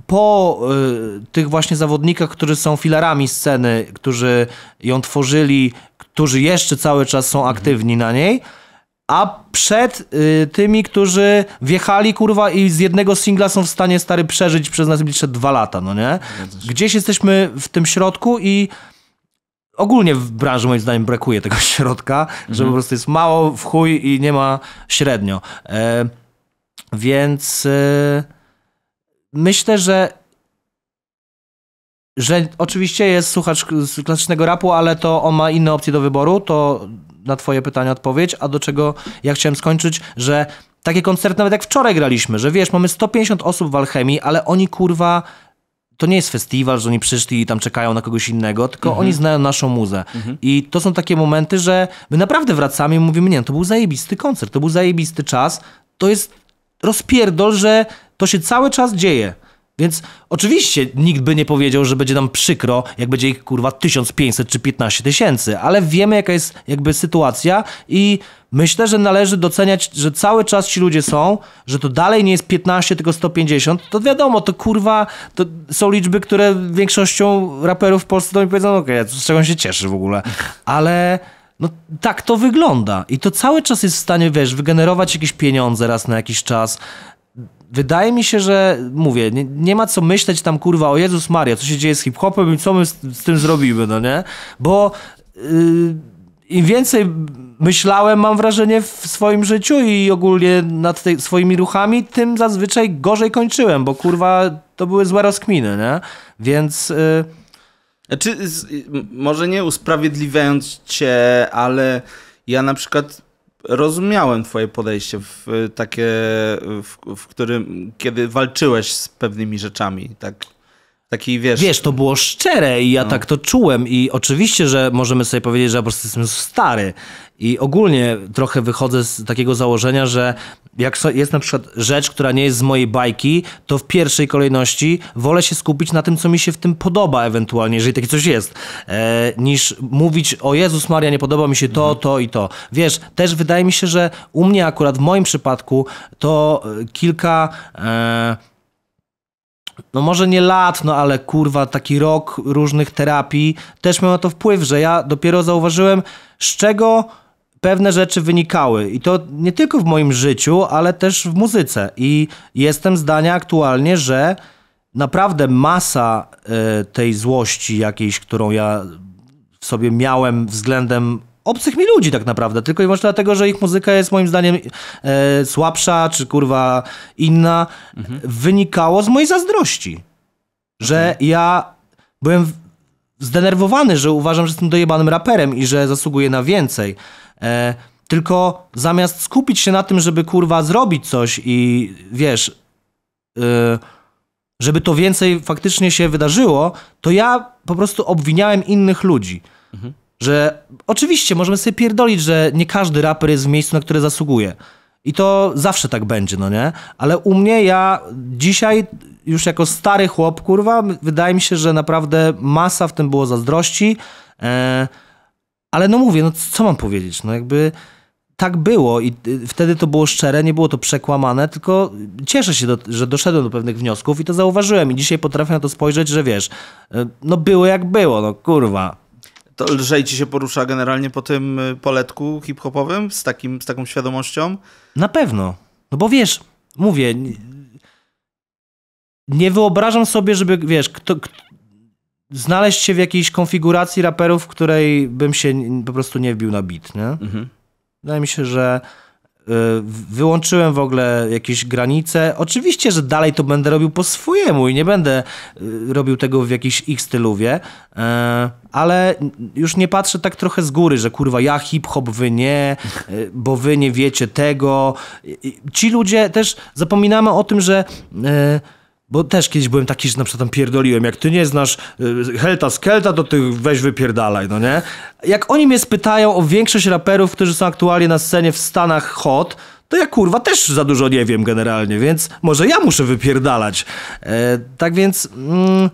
po y, tych właśnie zawodnikach, którzy są filarami sceny, którzy ją tworzyli, którzy jeszcze cały czas są aktywni na niej, a przed y, tymi, którzy wjechali, kurwa, i z jednego singla są w stanie, stary, przeżyć przez najbliższe dwa lata, no nie? Gdzieś jesteśmy w tym środku i ogólnie w branży moim zdaniem brakuje tego (laughs) środka, mhm. że po mhm. prostu jest mało w chuj i nie ma średnio. E, więc... Y, myślę, że że oczywiście jest słuchacz klasycznego rapu, ale to on ma inne opcje do wyboru, to na twoje pytanie odpowiedź, a do czego ja chciałem skończyć, że takie koncerty nawet jak wczoraj graliśmy, że wiesz, mamy 150 osób w Alchemii, ale oni kurwa to nie jest festiwal, że oni przyszli i tam czekają na kogoś innego, tylko mhm. oni znają naszą muzę. Mhm. I to są takie momenty, że my naprawdę wracamy i mówimy, nie, no to był zajebisty koncert, to był zajebisty czas, to jest rozpierdol, że to się cały czas dzieje. Więc oczywiście nikt by nie powiedział, że będzie nam przykro, jak będzie ich kurwa 1500 czy 15 tysięcy, ale wiemy jaka jest jakby sytuacja i myślę, że należy doceniać, że cały czas ci ludzie są, że to dalej nie jest 15 tylko 150, to wiadomo, to kurwa, to są liczby, które większością raperów w Polsce to mi powiedzą, okej, okay, z czego on się cieszy w ogóle, ale... No tak to wygląda i to cały czas jest w stanie, wiesz, wygenerować jakieś pieniądze raz na jakiś czas wydaje mi się, że mówię, nie, nie, ma co myśleć tam kurwa o Jezus Maria, co się dzieje z hip-hopem i co my z, z tym zrobimy, no nie? Bo yy, im więcej myślałem, mam wrażenie, w swoim życiu i ogólnie nad te, swoimi ruchami, tym zazwyczaj gorzej kończyłem, bo kurwa to były złe rozkminy, nie? Więc... Yy... Znaczy, z, y, może nie usprawiedliwiając cię, ale ja na przykład rozumiałem twoje podejście w takie, w, w którym, kiedy walczyłeś z pewnymi rzeczami, tak? Taki, wiesz... Wiesz, to było szczere i ja no. tak to czułem i oczywiście, że możemy sobie powiedzieć, że ja po prostu jestem stary i ogólnie trochę wychodzę z takiego założenia, że jak jest na przykład rzecz, która nie jest z mojej bajki, to w pierwszej kolejności wolę się skupić na tym, co mi się w tym podoba ewentualnie, jeżeli takie coś jest, e, niż mówić o Jezus Maria, nie podoba mi się to, mhm. to i to. Wiesz, też wydaje mi się, że u mnie akurat w moim przypadku to e, kilka... E, no może nie lat, no ale kurwa, taki rok różnych terapii też miał na to wpływ, że ja dopiero zauważyłem, z czego pewne rzeczy wynikały. I to nie tylko w moim życiu, ale też w muzyce. I jestem zdania aktualnie, że naprawdę masa y, tej złości jakiejś, którą ja sobie miałem względem obcych mi ludzi tak naprawdę, tylko i wyłącznie dlatego, że ich muzyka jest moim zdaniem e, słabsza, czy kurwa inna, mhm. wynikało z mojej zazdrości. Że mhm. ja byłem zdenerwowany, że uważam, że jestem dojebanym raperem i że zasługuję na więcej. E, tylko zamiast skupić się na tym, żeby kurwa zrobić coś i wiesz, e, żeby to więcej faktycznie się wydarzyło, to ja po prostu obwiniałem innych ludzi. Mhm że oczywiście możemy sobie pierdolić, że nie każdy raper jest w miejscu, na które zasługuje. I to zawsze tak będzie, no nie? Ale u mnie ja dzisiaj już jako stary chłop, kurwa, wydaje mi się, że naprawdę masa w tym było zazdrości. E, ale no mówię, no co mam powiedzieć? No jakby tak było i wtedy to było szczere, nie było to przekłamane, tylko cieszę się, do, że doszedłem do pewnych wniosków i to zauważyłem i dzisiaj potrafię na to spojrzeć, że wiesz, e, no było jak było, no kurwa, to lżej ci się porusza generalnie po tym y, poletku hip-hopowym z, takim, z taką świadomością? Na pewno. No bo wiesz, mówię, nie wyobrażam sobie, żeby, wiesz, kto, kto, znaleźć się w jakiejś konfiguracji raperów, w której bym się po prostu nie wbił na bit, nie? Mhm. Wydaje mi się, że Y, wyłączyłem w ogóle jakieś granice. Oczywiście, że dalej to będę robił po swojemu i nie będę y, robił tego w jakiejś ich stylowie, y, ale już nie patrzę tak trochę z góry, że kurwa ja hip-hop, wy nie, bo wy nie wiecie tego. Ci ludzie też zapominamy o tym, że bo też kiedyś byłem taki, że na przykład tam pierdoliłem, jak ty nie znasz y, Helta Skelta, to ty weź wypierdalaj, no nie? Jak oni mnie spytają o większość raperów, którzy są aktualnie na scenie w Stanach hot, to ja kurwa też za dużo nie wiem generalnie, więc może ja muszę wypierdalać. E, tak więc... Mm,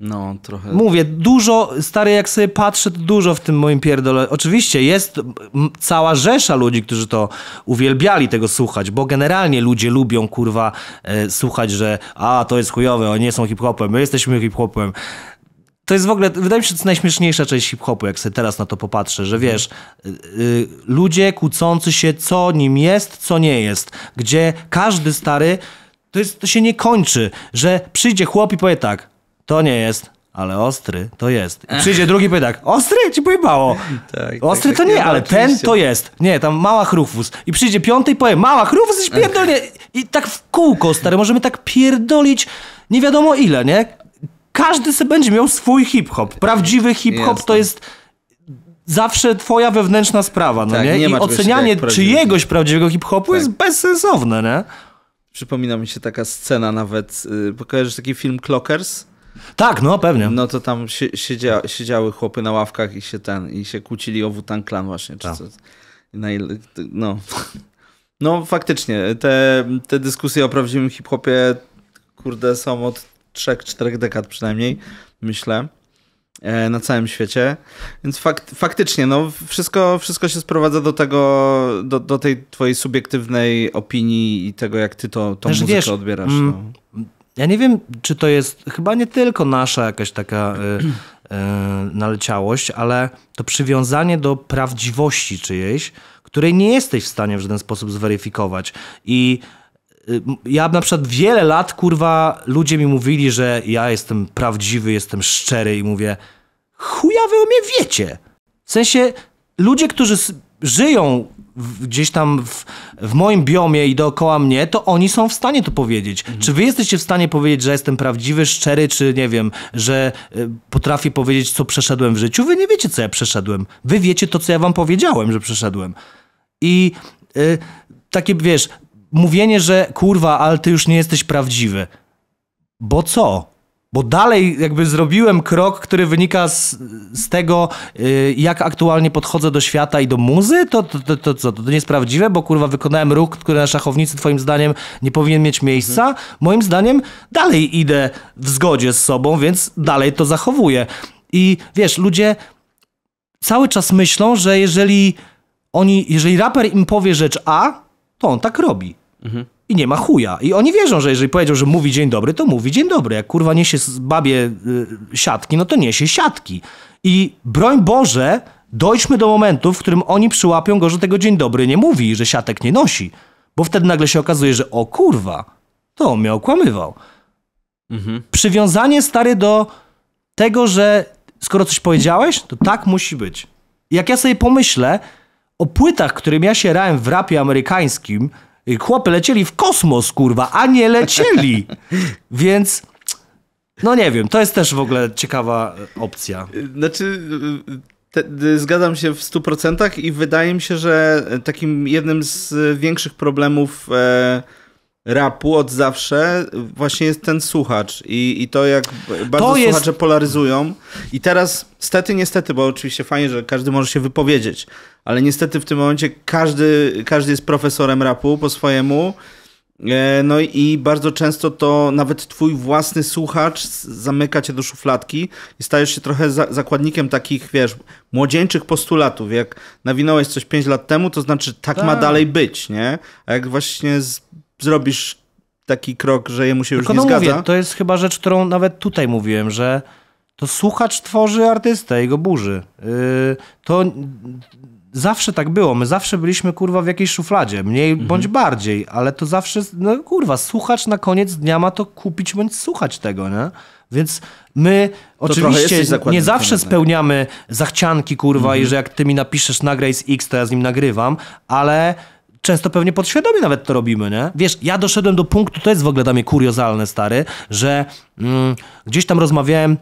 no, trochę. Mówię, dużo, stary, jak sobie patrzę, to dużo w tym moim pierdole. Oczywiście jest cała rzesza ludzi, którzy to uwielbiali tego słuchać, bo generalnie ludzie lubią, kurwa, e, słuchać, że a, to jest chujowe, oni nie są hip-hopem, my jesteśmy hip-hopem. To jest w ogóle, wydaje mi się, to jest najśmieszniejsza część hip-hopu, jak sobie teraz na to popatrzę, że wiesz, y, y, ludzie kłócący się, co nim jest, co nie jest, gdzie każdy stary, to, jest, to się nie kończy, że przyjdzie chłop i powie tak, to nie jest, ale ostry to jest. I przyjdzie drugi pytak, ostry ci pojebało. (laughs) Tak, tak, tak, ostry tak, to tak, nie, ale oczywiście. ten to jest. Nie, tam mała chrufus. I przyjdzie piąty i powie, mała chrufus, i pierdolnie. I tak w kółko, stary, możemy tak pierdolić nie wiadomo ile, nie? Każdy sobie będzie miał swój hip-hop. Prawdziwy tak, hip-hop to jest zawsze twoja wewnętrzna sprawa, no nie? nie? I ocenianie czyjegoś prawdziwego hip-hopu jest bezsensowne, nie? Przypomina mi się taka scena nawet, pokażesz y, taki film Clockers, tak, no pewnie. No to tam si siedzia siedziały chłopy na ławkach i się ten, i się kłócili o Wutan Klan właśnie. Czy tak. co, na ile, no. (laughs) no faktycznie, te, te dyskusje o prawdziwym hip-hopie kurde są od 3-4 dekad przynajmniej, myślę e, na całym świecie. Więc faktycznie, no, wszystko, wszystko się sprowadza do tego, do, do tej twojej subiektywnej opinii i tego, jak ty to, tą muzykę wiesz, odbierasz. Mm, no. Ja nie wiem, czy to jest chyba nie tylko nasza jakaś taka y, y, naleciałość, ale to przywiązanie do prawdziwości czyjejś, której nie jesteś w stanie w żaden sposób zweryfikować. I y, ja na przykład wiele lat, kurwa, ludzie mi mówili, że ja jestem prawdziwy, jestem szczery i mówię, chuja wy o mnie wiecie. W sensie, ludzie, którzy żyją gdzieś tam w, w, moim biomie i dookoła mnie, to oni są w stanie to powiedzieć. Mhm. Czy wy jesteście w stanie powiedzieć, że jestem prawdziwy, szczery, czy nie wiem, że y, potrafię powiedzieć, co przeszedłem w życiu? Wy nie wiecie, co ja przeszedłem. Wy wiecie to, co ja wam powiedziałem, że przeszedłem. I y, takie, wiesz, mówienie, że kurwa, ale ty już nie jesteś prawdziwy. Bo co? Bo dalej jakby zrobiłem krok, który wynika z, z tego, yy, jak aktualnie podchodzę do świata i do muzy, to, to, to, to co? To, to nie jest prawdziwe, bo kurwa wykonałem ruch, który na szachownicy twoim zdaniem nie powinien mieć miejsca. Mhm. Moim zdaniem dalej idę w zgodzie z sobą, więc dalej to zachowuję. I wiesz, ludzie cały czas myślą, że jeżeli oni, jeżeli raper im powie rzecz A, to on tak robi. Mhm i nie ma chuja. I oni wierzą, że jeżeli powiedział, że mówi dzień dobry, to mówi dzień dobry. Jak kurwa niesie babie y, siatki, no to niesie siatki. I broń Boże, dojdźmy do momentu, w którym oni przyłapią go, że tego dzień dobry nie mówi, że siatek nie nosi. Bo wtedy nagle się okazuje, że o kurwa, to on mnie okłamywał. Mhm. Przywiązanie stary do tego, że skoro coś powiedziałeś, to tak musi być. Jak ja sobie pomyślę o płytach, którym ja się rałem w rapie amerykańskim, Y, chłopy lecieli w kosmos, kurwa, a nie lecieli. (laughs) Więc... No nie wiem, to jest też w ogóle ciekawa e, opcja. Y, znaczy, y, te, zgadzam się w 100% i wydaje mi się, że takim jednym z większych problemów e, rapu od zawsze właśnie jest ten słuchacz i, i to jak bardzo to jest... słuchacze polaryzują i teraz stety niestety, bo oczywiście fajnie, że każdy może się wypowiedzieć, ale niestety w tym momencie każdy, każdy jest profesorem rapu po swojemu e, no i bardzo często to nawet twój własny słuchacz zamyka cię do szufladki i stajesz się trochę za zakładnikiem takich, wiesz, młodzieńczych postulatów. Jak nawinąłeś coś 5 lat temu, to znaczy tak, tak ma dalej być, nie? A jak właśnie z zrobisz taki krok, że jemu się Tylko już nie no zgadza. Mówię, to jest chyba rzecz, którą nawet tutaj mówiłem, że to słuchacz tworzy artystę, jego burzy. Yy, to zawsze tak było. My zawsze byliśmy kurwa w jakiejś szufladzie, mniej mhm. bądź bardziej, ale to zawsze, no kurwa, słuchacz na koniec dnia ma to kupić bądź słuchać tego, nie? Więc my to oczywiście nie zawsze tak. spełniamy zachcianki, kurwa, mhm. i że jak ty mi napiszesz nagraj z X, to ja z nim nagrywam, ale często pewnie podświadomie nawet to robimy, nie? Wiesz, ja doszedłem do punktu, to jest w ogóle dla mnie kuriozalne, stary, że mm, gdzieś tam rozmawiałem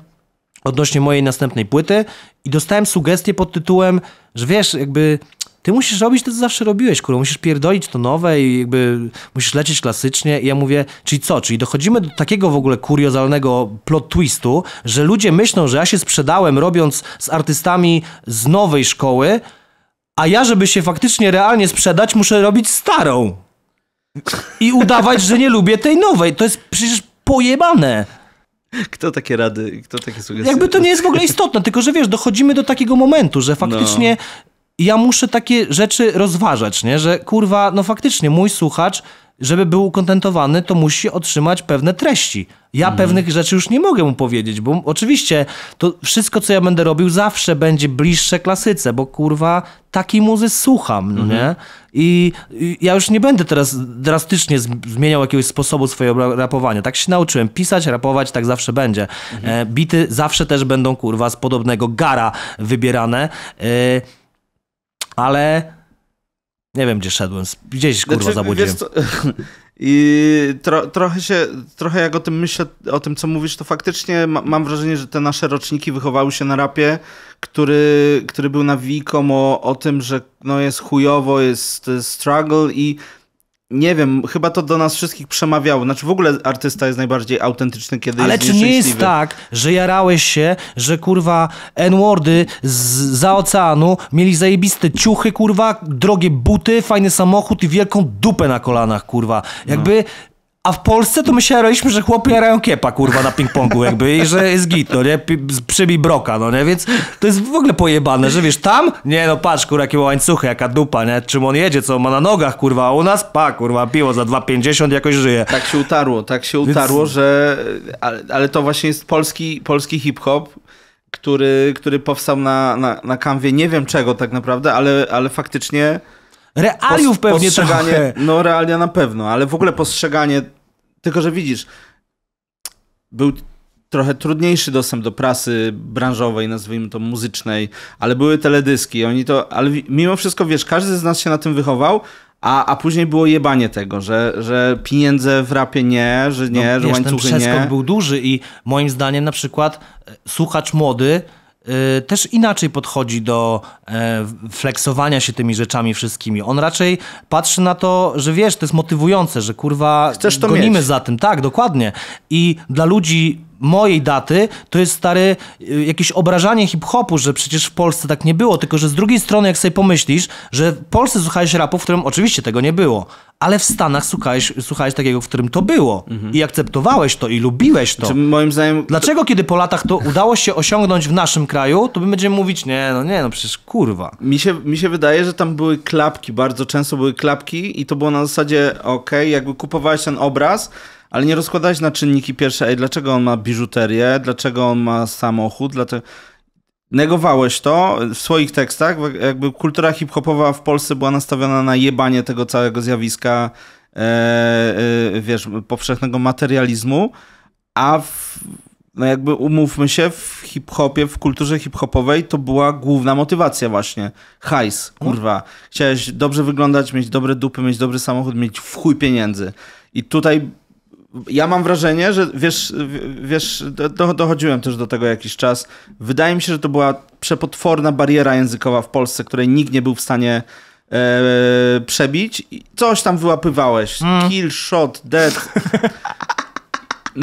odnośnie mojej następnej płyty i dostałem sugestię pod tytułem, że wiesz, jakby ty musisz robić to, co zawsze robiłeś, kurwa, musisz pierdolić to nowe i jakby musisz lecieć klasycznie. I ja mówię, czyli co, czyli dochodzimy do takiego w ogóle kuriozalnego plot twistu, że ludzie myślą, że ja się sprzedałem robiąc z artystami z nowej szkoły, a ja, żeby się faktycznie realnie sprzedać, muszę robić starą. I udawać, że nie lubię tej nowej. To jest przecież pojebane. Kto takie rady, kto takie sugestie? Jakby to nie jest w ogóle istotne, tylko że wiesz, dochodzimy do takiego momentu, że faktycznie no. ja muszę takie rzeczy rozważać, nie? Że kurwa, no faktycznie mój słuchacz żeby był ukontentowany, to musi otrzymać pewne treści. Ja mhm. pewnych rzeczy już nie mogę mu powiedzieć, bo oczywiście to wszystko, co ja będę robił, zawsze będzie bliższe klasyce, bo kurwa taki muzy słucham, no mhm. nie? I, I ja już nie będę teraz drastycznie zmieniał jakiegoś sposobu swojego rapowania. Tak się nauczyłem. Pisać, rapować, tak zawsze będzie. Mhm. E, bity zawsze też będą, kurwa, z podobnego gara wybierane. E, ale nie wiem, gdzie szedłem. Gdzieś, kurwa, znaczy, zabudziłem. (laughs) I tro, trochę się, trochę jak o tym myślę, o tym co mówisz, to faktycznie ma, mam wrażenie, że te nasze roczniki wychowały się na rapie, który, który był nawiką o, o tym, że no jest chujowo, jest struggle i nie wiem, chyba to do nas wszystkich przemawiało. Znaczy w ogóle artysta jest najbardziej autentyczny, kiedy Ale jest Ale czy nie jest tak, że jarałeś się, że kurwa N-wordy za oceanu mieli zajebiste ciuchy, kurwa, drogie buty, fajny samochód i wielką dupę na kolanach, kurwa. Jakby... No a w Polsce to my się jaraliśmy, że chłopy jarają kiepa, kurwa, na ping-pongu jakby i że jest git, no nie? Przybij broka, no nie? Więc to jest w ogóle pojebane, że wiesz, tam? Nie, no patrz, kurwa, jakie łańcuchy, jaka dupa, nie? Czym on jedzie, co on ma na nogach, kurwa, a u nas? Pa, kurwa, piło za 2,50 jakoś żyje. Tak się utarło, tak się utarło, Więc... że... Ale, ale, to właśnie jest polski, polski hip-hop, który, który powstał na, na, na kanwie nie wiem czego tak naprawdę, ale, ale faktycznie... Realiów pewnie postrzeganie, trochę. No realia na pewno, ale w ogóle postrzeganie tylko, że widzisz, był trochę trudniejszy dostęp do prasy branżowej, nazwijmy to muzycznej, ale były teledyski, oni to, ale mimo wszystko, wiesz, każdy z nas się na tym wychował, a, a później było jebanie tego, że, że pieniądze w rapie nie, że nie, no, że wiesz, łańcuchy ten nie. był duży i moim zdaniem na przykład e, słuchacz młody Y, też inaczej podchodzi do e, flexowania się tymi rzeczami wszystkimi. On raczej patrzy na to, że wiesz, to jest motywujące, że kurwa Chcesz to gonimy mieć. za tym. Tak, dokładnie. I dla ludzi mojej daty, to jest stary y, jakieś obrażanie hip-hopu, że przecież w Polsce tak nie było, tylko że z drugiej strony jak sobie pomyślisz, że w Polsce słuchałeś rapu, w którym oczywiście tego nie było, ale w Stanach słuchałeś, słuchałeś takiego, w którym to było mhm. i akceptowałeś to i lubiłeś to. Znaczy, moim zdaniem... Dlaczego kiedy po latach to udało się osiągnąć w naszym kraju, to my będziemy mówić, nie no nie no przecież kurwa. Mi się, mi się wydaje, że tam były klapki, bardzo często były klapki i to było na zasadzie, okej, okay, jakby kupowałeś ten obraz, ale nie rozkładałeś na czynniki pierwsze, ej, dlaczego on ma biżuterię, dlaczego on ma samochód, dlaczego... Negowałeś to w swoich tekstach, jakby kultura hip-hopowa w Polsce była nastawiona na jebanie tego całego zjawiska, e, e, wiesz, powszechnego materializmu, a w, no jakby umówmy się, w hip-hopie, w kulturze hip-hopowej to była główna motywacja właśnie. Hajs, mhm. kurwa. Chciałeś dobrze wyglądać, mieć dobre dupy, mieć dobry samochód, mieć w chuj pieniędzy. I tutaj ja mam wrażenie, że wiesz, wiesz do, dochodziłem też do tego jakiś czas. Wydaje mi się, że to była przepotworna bariera językowa w Polsce, której nikt nie był w stanie e, przebić. I coś tam wyłapywałeś. Mm. Kill, shot, dead.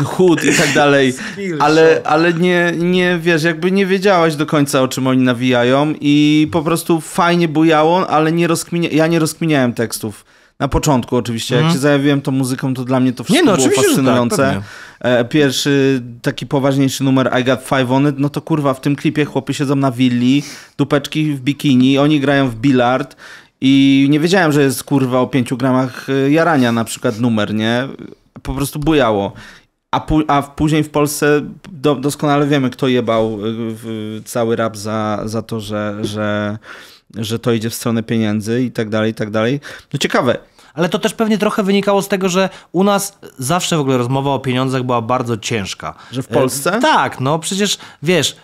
Chud i tak dalej, (laughs) ale, ale nie, nie wiesz, jakby nie wiedziałeś do końca o czym oni nawijają i po prostu fajnie bujało, ale nie rozkminia, ja nie rozkminiałem tekstów. Na początku oczywiście, jak mhm. się zajawiłem tą muzyką, to dla mnie to wszystko Nie, no, było tak, fascynujące. Tak, Pierwszy taki poważniejszy numer I Got Five On It, no to kurwa, w tym klipie chłopy siedzą na willi, dupeczki w bikini, oni grają w billard i nie wiedziałem, że jest kurwa o 5 gramach e, jarania na przykład numer, nie? Po prostu bujało. A, pu- a później w Polsce do, doskonale wiemy, kto jebał e, cały rap za, za to, że, że, że to idzie w stronę pieniędzy i tak dalej, i tak dalej. No ciekawe, ale to też pewnie trochę wynikało z tego, że u nas zawsze w ogóle rozmowa o pieniądzach była bardzo ciężka. Że w Polsce? E, tak, no przecież wiesz,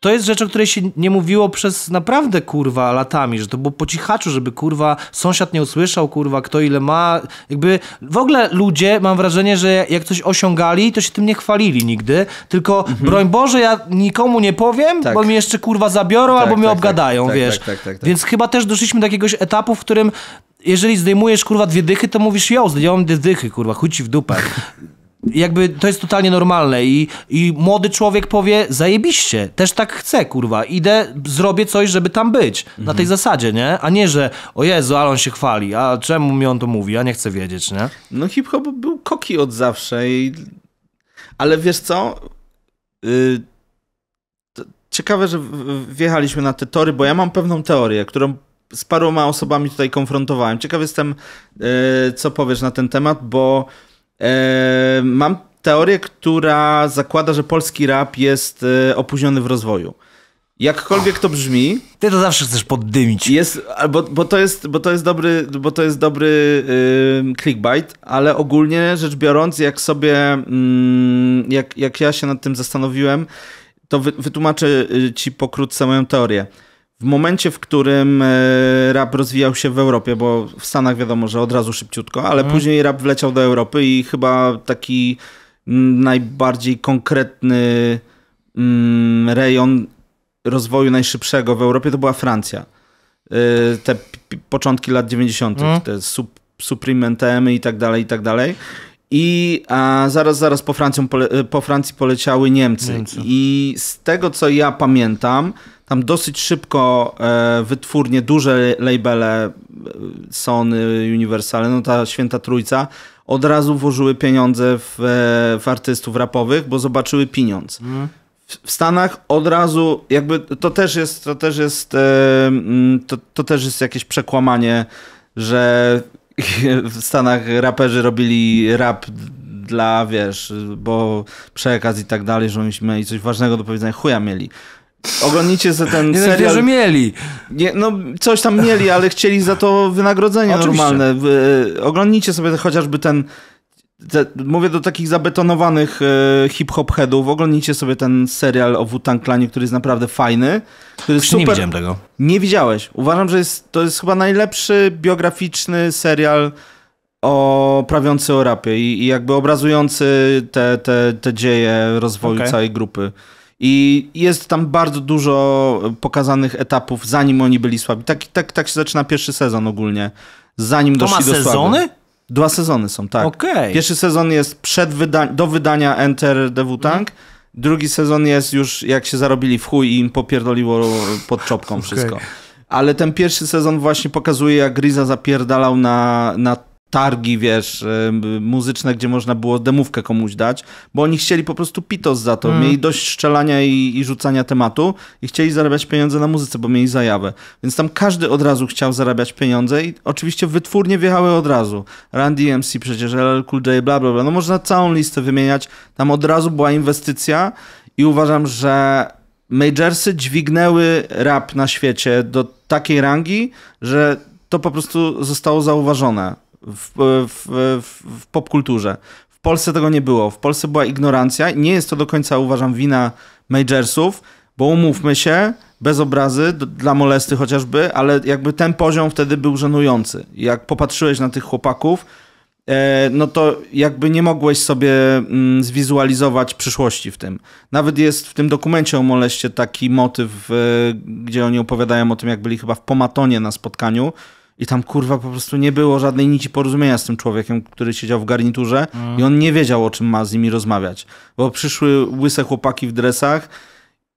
to jest rzecz, o której się nie mówiło przez naprawdę kurwa latami, że to było po cichaczu, żeby kurwa sąsiad nie usłyszał, kurwa kto ile ma. Jakby w ogóle ludzie, mam wrażenie, że jak coś osiągali, to się tym nie chwalili nigdy. Tylko mhm. broń Boże, ja nikomu nie powiem, tak. bo mi jeszcze kurwa zabiorą tak, albo tak, mnie obgadają, tak, tak, wiesz. Tak, Więc chyba też doszliśmy do jakiegoś etapu, w którym jeżeli zdejmujesz kurwa dwie dychy, to mówisz, yo, zdejmowałem dwie dychy, kurwa, chuj ci w dupę. (laughs) Jakby to jest totalnie normalne I, i młody człowiek powie, zajebiście, też tak chcę, kurwa, idę, zrobię coś, żeby tam być. Mhm. Na tej zasadzie, nie? A nie, że o Jezu, ale on się chwali, a czemu mi on to mówi, ja nie chcę wiedzieć, nie? No hip-hop był koki od zawsze i... Ale wiesz co? Yy... Ciekawe, że wjechaliśmy na te tory, bo ja mam pewną teorię, którą z paroma osobami tutaj konfrontowałem. Ciekaw jestem, e, co powiesz na ten temat, bo e, mam teorię, która zakłada, że polski rap jest e, opóźniony w rozwoju. Jakkolwiek to brzmi. Ty to zawsze chcesz poddymić. Jest, bo, bo, to, jest, bo to jest dobry, bo to jest dobry yy, clickbait, ale ogólnie rzecz biorąc, jak sobie, yy, jak, jak ja się nad tym zastanowiłem, to wy, wytłumaczę ci pokrótce moją teorię w momencie, w którym e, rap rozwijał się w Europie, bo w Stanach wiadomo, że od razu szybciutko, ale mm. później rap wleciał do Europy i chyba taki mm, najbardziej konkretny mm, rejon rozwoju najszybszego w Europie to była Francja. E, te początki lat 90., mm. te sub, Supreme NTM y i tak dalej, i tak dalej. I a zaraz, zaraz po, Francją pole, e, po Francji poleciały Niemcy. Niemcy. I z tego, co ja pamiętam, tam dosyć szybko e, wytwórnie, duże labele e, Sony, Universal, no ta święta trójca, od razu włożyły pieniądze w, e, w artystów rapowych, bo zobaczyły pieniądz. Mm. W, Stanach od razu, jakby to też jest, to też jest, to, to też jest jakieś przekłamanie że (laughs) w Stanach raperzy robili rap dla, wiesz, bo przekaz i tak dalej, że oni mieli coś ważnego do powiedzenia, chuja mieli. Oglądnijcie sobie ten (laughs) nie serial. Nie, że mieli. Nie, no, coś tam mieli, ale chcieli za to wynagrodzenie Oczywiście. normalne. E, oglądnijcie sobie chociażby ten te, mówię do takich zabetonowanych y, hip-hop headów, oglądajcie sobie ten serial o Wu-Tang Clanie, który jest naprawdę fajny. Który super... nie widziałem tego. Nie widziałeś. Uważam, że jest, to jest chyba najlepszy biograficzny serial o prawiący o rapie i, i jakby obrazujący te, te, te dzieje rozwoju okay. całej grupy. I jest tam bardzo dużo pokazanych etapów, zanim oni byli słabi. Tak, tak, tak się zaczyna pierwszy sezon ogólnie. Zanim to doszli do sławy. To ma sezony? Dwa sezony są, tak. Okay. Pierwszy sezon jest przed wyda do wydania Enter the Wu-Tang. Mm. Drugi sezon jest już jak się zarobili w chuj i im popierdoliło pod czopką (laughs) wszystko. Ale ten pierwszy sezon właśnie pokazuje, jak Griza zapierdalał na, na targi, wiesz, e, muzyczne, gdzie można było demówkę komuś dać, bo oni chcieli po prostu pitos za to. Mm. Mieli dość szczelania i, i, rzucania tematu i chcieli zarabiać pieniądze na muzyce, bo mieli zajawę. Więc tam każdy od razu chciał zarabiać pieniądze i oczywiście wytwórnie wjechały od razu. Run DMC przecież, LL Cool J, bla, bla, bla. No można całą listę wymieniać. Tam od razu była inwestycja i uważam, że majorsy dźwignęły rap na świecie do takiej rangi, że to po prostu zostało zauważone w, w, w, w popkulturze. W Polsce tego nie było. W Polsce była ignorancja. Nie jest to do końca, uważam, wina majorsów, bo umówmy się, bez obrazy, do, dla molesty chociażby, ale jakby ten poziom wtedy był żenujący. Jak popatrzyłeś na tych chłopaków, e, no to jakby nie mogłeś sobie mm, zwizualizować przyszłości w tym. Nawet jest w tym dokumencie o moleście taki motyw, e, gdzie oni opowiadają o tym, jak byli chyba w Pomatonie na spotkaniu, i tam kurwa po prostu nie było żadnej nici porozumienia z tym człowiekiem, który siedział w garniturze mm. i on nie wiedział o czym ma z nimi rozmawiać. Bo przyszły łyse chłopaki w dresach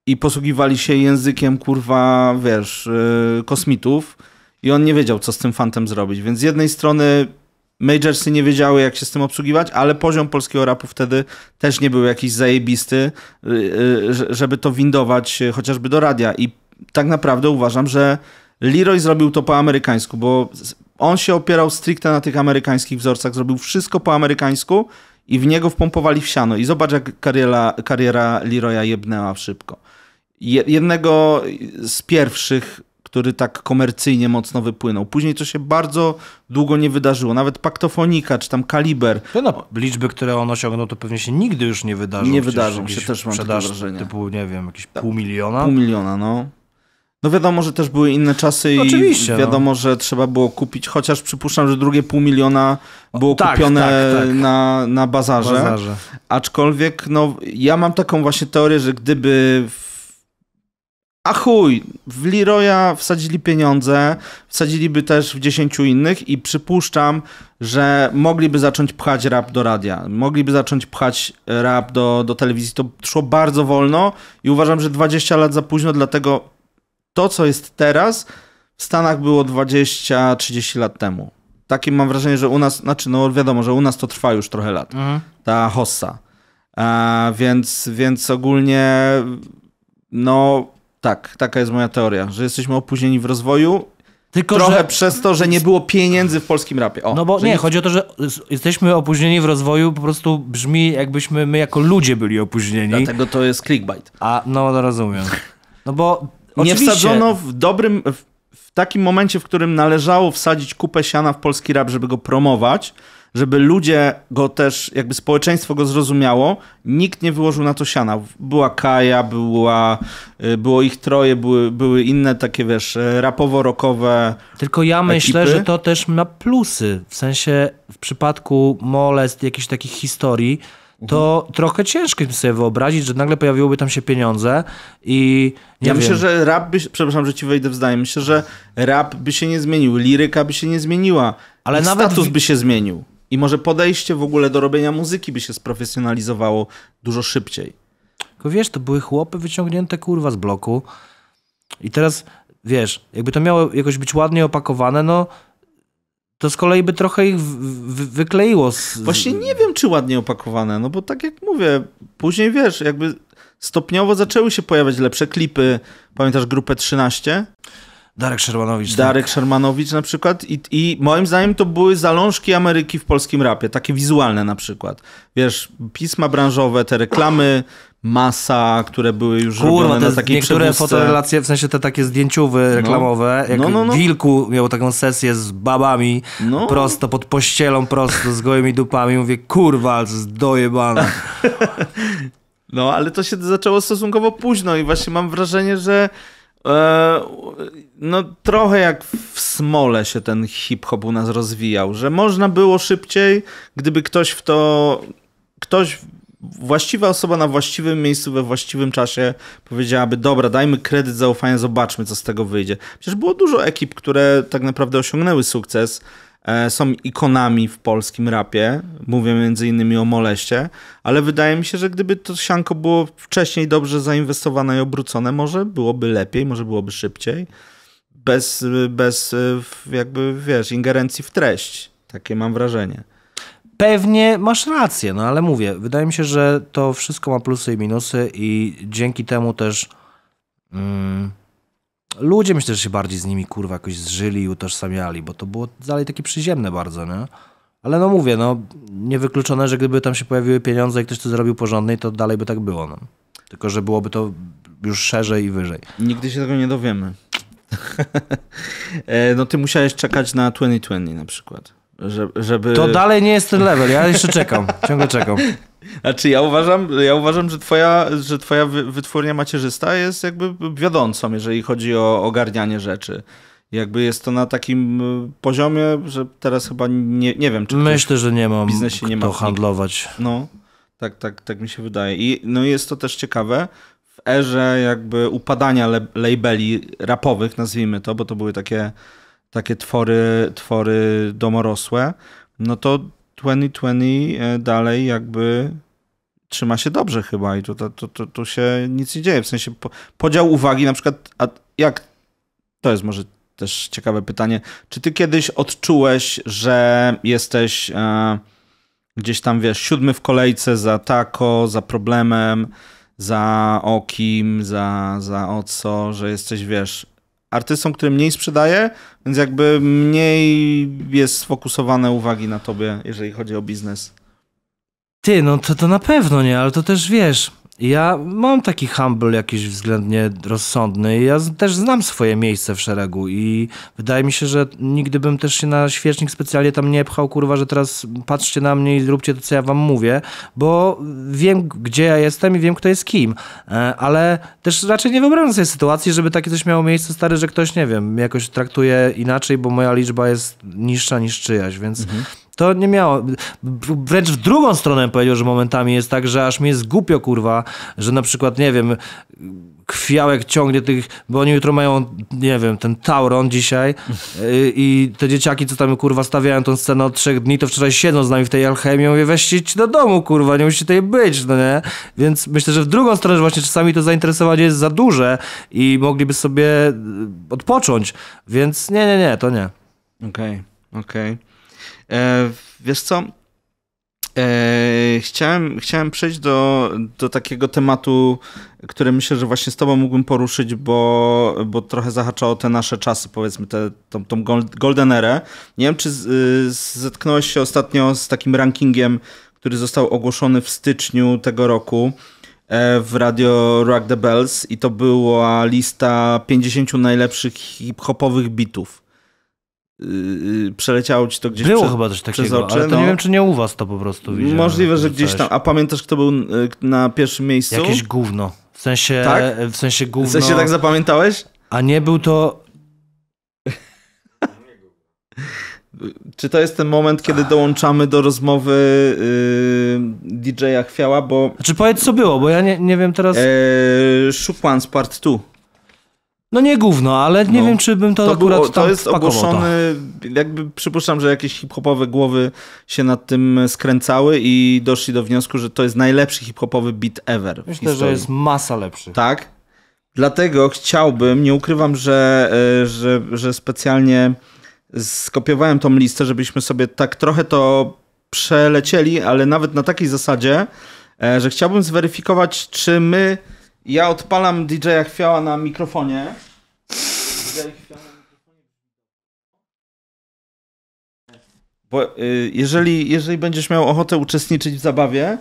i posługiwali się językiem kurwa, wiesz, yy, kosmitów i on nie wiedział co z tym fantem zrobić. Więc z jednej strony majorsy nie wiedziały jak się z tym obsługiwać, ale poziom polskiego rapu wtedy też nie był jakiś zajebisty, yy, żeby to windować y, chociażby do radia i tak naprawdę uważam, że Leroy zrobił to po amerykańsku, bo on się opierał stricte na tych amerykańskich wzorcach, zrobił wszystko po amerykańsku i w niego wpompowali wsiano. I zobacz, jak kariera, kariera Leroya jebnęła szybko. Jednego z pierwszych, który tak komercyjnie mocno wypłynął. Później to się bardzo długo nie wydarzyło. Nawet Paktofonika czy tam Kaliber. no, liczby, które on osiągnął, to pewnie się nigdy już nie wydarzą. Nie wydarzyło wydarzą się, też mam takie wrażenie. typu, nie wiem, jakieś pół miliona? Pół miliona, no. No wiadomo, że też były inne czasy Oczywiście, i no. wiadomo, no. że trzeba było kupić, chociaż przypuszczam, że drugie pół miliona było tak, kupione tak, tak. Na, na bazarze. bazarze. Aczkolwiek no, ja mam taką właśnie teorię, że gdyby w... a chuj, w Leroya wsadzili pieniądze, wsadziliby też w dziesięciu innych i przypuszczam, że mogliby zacząć pchać rap do radia, mogliby zacząć pchać rap do, do telewizji. To szło bardzo wolno i uważam, że 20 lat za późno, dlatego to, co jest teraz, w Stanach było 20-30 lat temu. Takie mam wrażenie, że u nas, znaczy, no wiadomo, że u nas to trwa już trochę lat, mhm. ta hossa. A, e, więc, więc ogólnie, no tak, taka jest moja teoria, że jesteśmy opóźnieni w rozwoju tylko, Trochę że... przez to, że nie było pieniędzy w polskim rapie. O, no bo nie, nie, chodzi o to, że jesteśmy opóźnieni w rozwoju, po prostu brzmi jakbyśmy my jako ludzie byli opóźnieni. Dlatego to jest clickbait. A, no, no rozumiem. No bo nie wsadzono w dobrym, w takim momencie, w którym należało wsadzić kupę siana w polski rap, żeby go promować, żeby ludzie go też, jakby społeczeństwo go zrozumiało, nikt nie wyłożył na to siana. Była Kaja, była, y, było ich troje, były, były inne takie, wiesz, y, rapowo-rokowe. Tylko ja myślę, że to też ma plusy. W sensie w przypadku molest, jakichś takich historii, to mhm. trochę ciężko mi sobie wyobrazić, że nagle pojawiłyby tam się pieniądze i Ja wiem. myślę, że rap by, przepraszam, że ci wejdę w zdanie, myślę, że rap by się nie zmienił, liryka by się nie zmieniła, ale I nawet status by się zmienił. I może podejście w ogóle do robienia muzyki by się sprofesjonalizowało dużo szybciej. Tylko wiesz, to były chłopy wyciągnięte kurwa z bloku i teraz, wiesz, jakby to miało jakoś być ładnie opakowane, no to z kolei by trochę ich wykleiło. Z... Właśnie nie wiem, czy ładnie opakowane, no bo tak jak mówię, później wiesz, jakby stopniowo zaczęły się pojawiać lepsze klipy. Pamiętasz grupę 13? Darek Szermanowicz. Tak. Darek tak. Szermanowicz na przykład. I, I moim zdaniem to były zalążki Ameryki w polskim rapie, takie wizualne na przykład. Wiesz, pisma branżowe, te reklamy, masa, które były już Kurwa, robione na takiej niektóre fotorelacje, w sensie te takie zdjęciówy no. reklamowe, no. jak no, no, no. Wilku miał taką sesję z babami, no. prosto pod pościelą, prosto z gołymi dupami. Mówię, kurwa, to jest (laughs) No, ale to się zaczęło stosunkowo późno i właśnie mam wrażenie, że E, no trochę jak w smole się ten hip-hop u nas rozwijał, że można było szybciej, gdyby ktoś w to, ktoś, właściwa osoba na właściwym miejscu, we właściwym czasie powiedziałaby, dobra, dajmy kredyt zaufania, zobaczmy, co z tego wyjdzie. Przecież było dużo ekip, które tak naprawdę osiągnęły sukces, E, są ikonami w polskim rapie. Mówię między innymi o Moleście, ale wydaje mi się, że gdyby to sianko było wcześniej dobrze zainwestowane i obrócone, może byłoby lepiej, może byłoby szybciej. Bez, bez e, jakby, wiesz, ingerencji w treść. Takie mam wrażenie. Pewnie masz rację, no ale mówię, wydaje mi się, że to wszystko ma plusy i minusy i dzięki temu też... Mm, ludzie myślę, że się bardziej z nimi kurwa jakoś zżyli i utożsamiali, bo to było dalej takie przyziemne bardzo, nie? Ale no mówię, no niewykluczone, że gdyby tam się pojawiły pieniądze i ktoś to zrobił porządnie, to dalej by tak było. No. Tylko, że byłoby to już szerzej i wyżej. Nigdy się tego nie dowiemy. (laughs) E, no ty musiałeś czekać na 2020 na przykład żeby... To dalej nie jest ten level, ja jeszcze czekam, (laughs) ciągle czekam. Znaczy ja uważam, ja uważam że, twoja, że twoja wytwórnia macierzysta jest jakby wiodącą, jeżeli chodzi o ogarnianie rzeczy. Jakby jest to na takim y, poziomie, że teraz chyba nie, nie wiem, czy Myślę, że nie mam biznesie kto nie ma handlować. No, tak, tak, tak mi się wydaje. I no jest to też ciekawe, w erze jakby upadania le labeli rapowych, nazwijmy to, bo to były takie takie twory, twory domorosłe, no to 2020 e, dalej jakby trzyma się dobrze chyba i tu, tu, tu, tu się nic nie dzieje. W sensie podział uwagi na przykład, a jak, to jest może też ciekawe pytanie, czy ty kiedyś odczułeś, że jesteś e, gdzieś tam, wiesz, siódmy w kolejce za tako, za problemem, za o kim, za, za o co, że jesteś, wiesz, artystą, który mniej sprzedaje, więc jakby mniej jest sfokusowane uwagi na tobie, jeżeli chodzi o biznes. Ty, no to, to na pewno nie, ale to też wiesz. Ja mam taki humble jakiś względnie rozsądny. Ja też znam swoje miejsce w szeregu i wydaje mi się, że nigdy bym też się na świecznik specjalnie tam nie pchał, kurwa, że teraz patrzcie na mnie i róbcie to, co ja wam mówię, bo wiem, gdzie ja jestem i wiem, kto jest kim. E, ale też raczej nie wyobrażam sobie sytuacji, żeby takie coś miało miejsce, stary, że ktoś, nie wiem, jakoś traktuje inaczej, bo moja liczba jest niższa niż czyjaś, więc... Mhm to nie miało. Wręcz w drugą stronę powiedział, że momentami jest tak, że aż mi jest głupio, kurwa, że na przykład, nie wiem, kwiałek ciągnie tych, bo oni jutro mają, nie wiem, ten Tauron dzisiaj yy, i te dzieciaki, co tam kurwa stawiają tą scenę od trzech dni, to wczoraj siedzą z nami w tej alchemii, mówię, weźcie ci do domu, kurwa, nie musicie tutaj być, no nie? Więc myślę, że w drugą stronę, że właśnie czasami to zainteresowanie jest za duże i mogliby sobie odpocząć, więc nie, nie, nie, to nie. Okej, okay, okej. Okay. E, wiesz co? E, chciałem, chciałem przejść do, do takiego tematu, który myślę, że właśnie z Tobą mógłbym poruszyć, bo, bo trochę zahacza o te nasze czasy, powiedzmy, te, tą, tą Golden Erę. Nie wiem, czy z, y, zetknąłeś się ostatnio z takim rankingiem, który został ogłoszony w styczniu tego roku e, w radio Rock the Bells i to była lista 50 najlepszych hip-hopowych bitów. Yy, przeleciało ci to gdzieś Było prze, chyba coś takiego, oczy, ale to no. nie wiem, czy nie u was to po prostu widziałem. Możliwe, że gdzieś tam. A pamiętasz, kto był y, na pierwszym miejscu? Jakieś gówno. W sensie, tak? w sensie gówno. W sensie tak zapamiętałeś? A nie był to... (laughs) czy to jest ten moment, kiedy dołączamy do rozmowy yy, DJ-a Chwiała, bo... Czy znaczy, powiedz, co było, bo ja nie, nie wiem teraz... Yy, e, Szukłans Part 2. No nie gówno, ale nie no. wiem, czy bym to, to akurat To tak jest ogłoszony, to. jakby przypuszczam, że jakieś hip-hopowe głowy się nad tym skręcały i doszli do wniosku, że to jest najlepszy hip-hopowy beat ever. Myślę, że jest masa lepszych. Tak? Dlatego chciałbym, nie ukrywam, że, e, że, że specjalnie skopiowałem tą listę, żebyśmy sobie tak trochę to przelecieli, ale nawet na takiej zasadzie, e, że chciałbym zweryfikować, czy my ja odpalam DJ-a Chwiała na mikrofonie. Bo, y, jeżeli, jeżeli będziesz miał ochotę uczestniczyć w zabawie,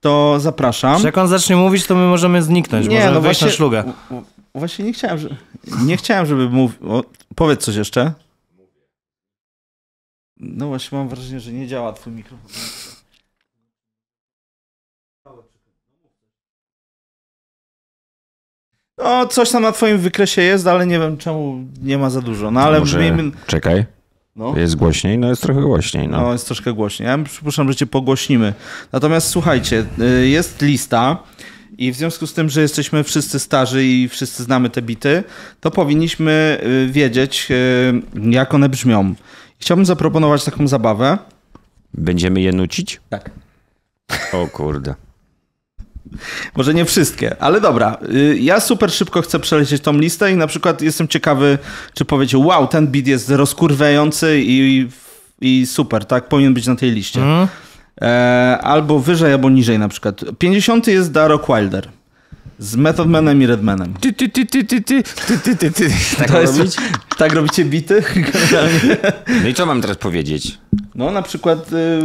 to zapraszam. Że jak on zacznie mówić, to my możemy zniknąć, nie, możemy no wejść właśnie, na szlugę. właśnie nie chciałem, że, nie chciałem, żeby mówił. Powiedz coś jeszcze. No właśnie mam wrażenie, że nie działa twój mikrofon. No, coś tam na twoim wykresie jest, ale nie wiem czemu nie ma za dużo. No, ale Może... Czekaj. No. Jest głośniej? No jest trochę głośniej. No, no jest troszkę głośniej. Ja przypuszczam, że cię pogłośnimy. Natomiast słuchajcie, y, jest lista i w związku z tym, że jesteśmy wszyscy starzy i wszyscy znamy te bity, to powinniśmy y, wiedzieć, y, jak one brzmią. Chciałbym zaproponować taką zabawę. Będziemy je nucić? Tak. O kurde. Może nie wszystkie, ale dobra. Y, ja super szybko chcę przelecieć tą listę i na przykład jestem ciekawy, czy powiecie, wow, ten beat jest rozkurwiający i, i super, tak? Powinien być na tej liście. Mm. E, albo wyżej, albo niżej na przykład. 50 jest Darok Wilder. Z Method Manem i Redmanem. Ty, ty, ty, ty, ty, ty, ty, ty, ty, ty. (laughs) Tak to jest, robić? Tak robicie bity? (laughs) No i co mam teraz powiedzieć? No na przykład...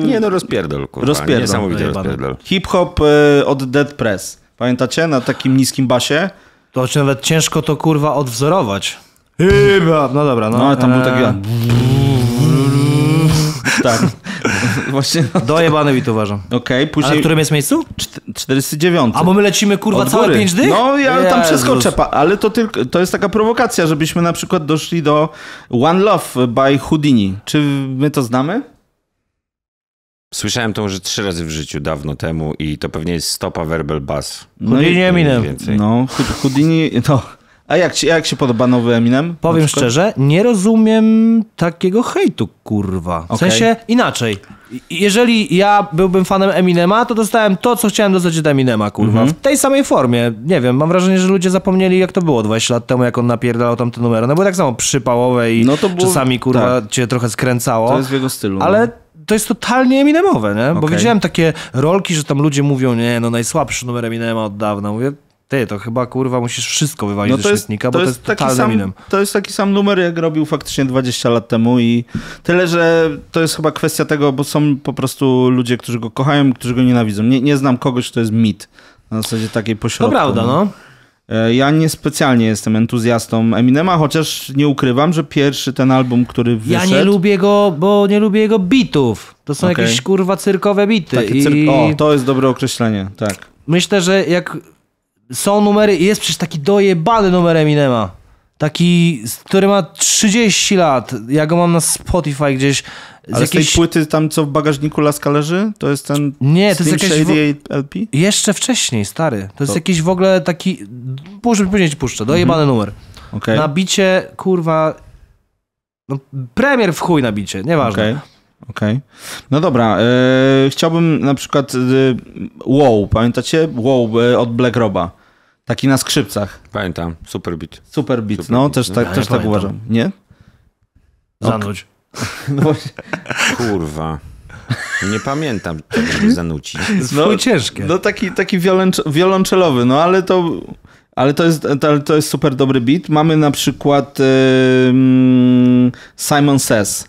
Y, Nie no, rozpierdol, kurwa. Rozpierdol. Niesamowity rozpierdol. Hip-hop y, od Dead Press. Pamiętacie? Na takim niskim basie. To czy nawet ciężko to kurwa odwzorować. Chyba. No dobra, no. No ale tam był e, taki... Tak. (laughs) Właśnie. No. Dojebany bit uważam. Okej, okay, później... A w którym jest miejscu? 49. A bo my lecimy kurwa Od całe 5 dych? No ja Jezus. tam przeskoczę, ale to tylko, to jest taka prowokacja, żebyśmy na przykład doszli do One Love by Houdini. Czy my to znamy? Słyszałem to może trzy razy w życiu dawno temu i to pewnie jest stopa verbal bass. no i nie minę. No, Houdini, no. A jak, ci, jak się podoba nowy Eminem? Powiem szczerze, nie rozumiem takiego hejtu, kurwa. W okay. sensie inaczej. Jeżeli ja byłbym fanem Eminema, to dostałem to, co chciałem dostać od Eminema, kurwa. Mm -hmm. W tej samej formie. Nie wiem, mam wrażenie, że ludzie zapomnieli, jak to było 20 lat temu, jak on napierdalał tamte numery. No były tak samo przypałowe i no było... czasami, kurwa, tak. cię trochę skręcało. To jest w jego stylu. No. Ale... No to jest totalnie Eminemowe, nie? Bo okay. widziałem takie rolki, że tam ludzie mówią, nie, no najsłabszy numer Eminema od dawna. Mówię, ty, to chyba kurwa musisz wszystko wywalić no ze jest, bo to jest, to jest taki sam, To jest taki sam numer, jak robił faktycznie 20 lat temu i tyle, że to jest chyba kwestia tego, bo są po prostu ludzie, którzy go kochają, którzy go nienawidzą. Nie, nie znam kogoś, kto jest mit. Na zasadzie takiej pośrodku. To prawda, no. no. E, ja niespecjalnie jestem entuzjastą Eminema, chociaż nie ukrywam, że pierwszy ten album, który wyszedł... Ja nie lubię go, bo nie lubię jego bitów. To są okay. jakieś kurwa cyrkowe bity. Takie i... O, to jest dobre określenie, tak. Myślę, że jak są numery, jest przecież taki dojebany numer Eminema. Taki, który ma 30 lat. Ja go mam na Spotify gdzieś. Z Ale jakiejś... z tej płyty tam, co w bagażniku laska leży? To jest ten Nie, to jest jakieś... W... LP? Jeszcze wcześniej, stary. To, to jest jakiś w ogóle taki... Później, później ci puszczę, mhm. dojebany mhm. numer. Okay. Nabicie, kurwa... No, premier w chuj nabicie, nieważne. Okay. Okej. Okay. No dobra, yy, chciałbym na przykład yy, Wow, pamiętacie? Wow yy, od Black Roba. Taki na skrzypcach. Pamiętam, super beat Super beat super no beat. też, no tak, ja też tak uważam. Nie? Zanuć. (laughs) No Kurwa. Nie pamiętam, czego zanuci. (laughs) No, ciężkie. No taki, taki wiolonczelowy, no ale to... Ale to jest, to, jest super dobry beat. Mamy na przykład yy, Simon Says.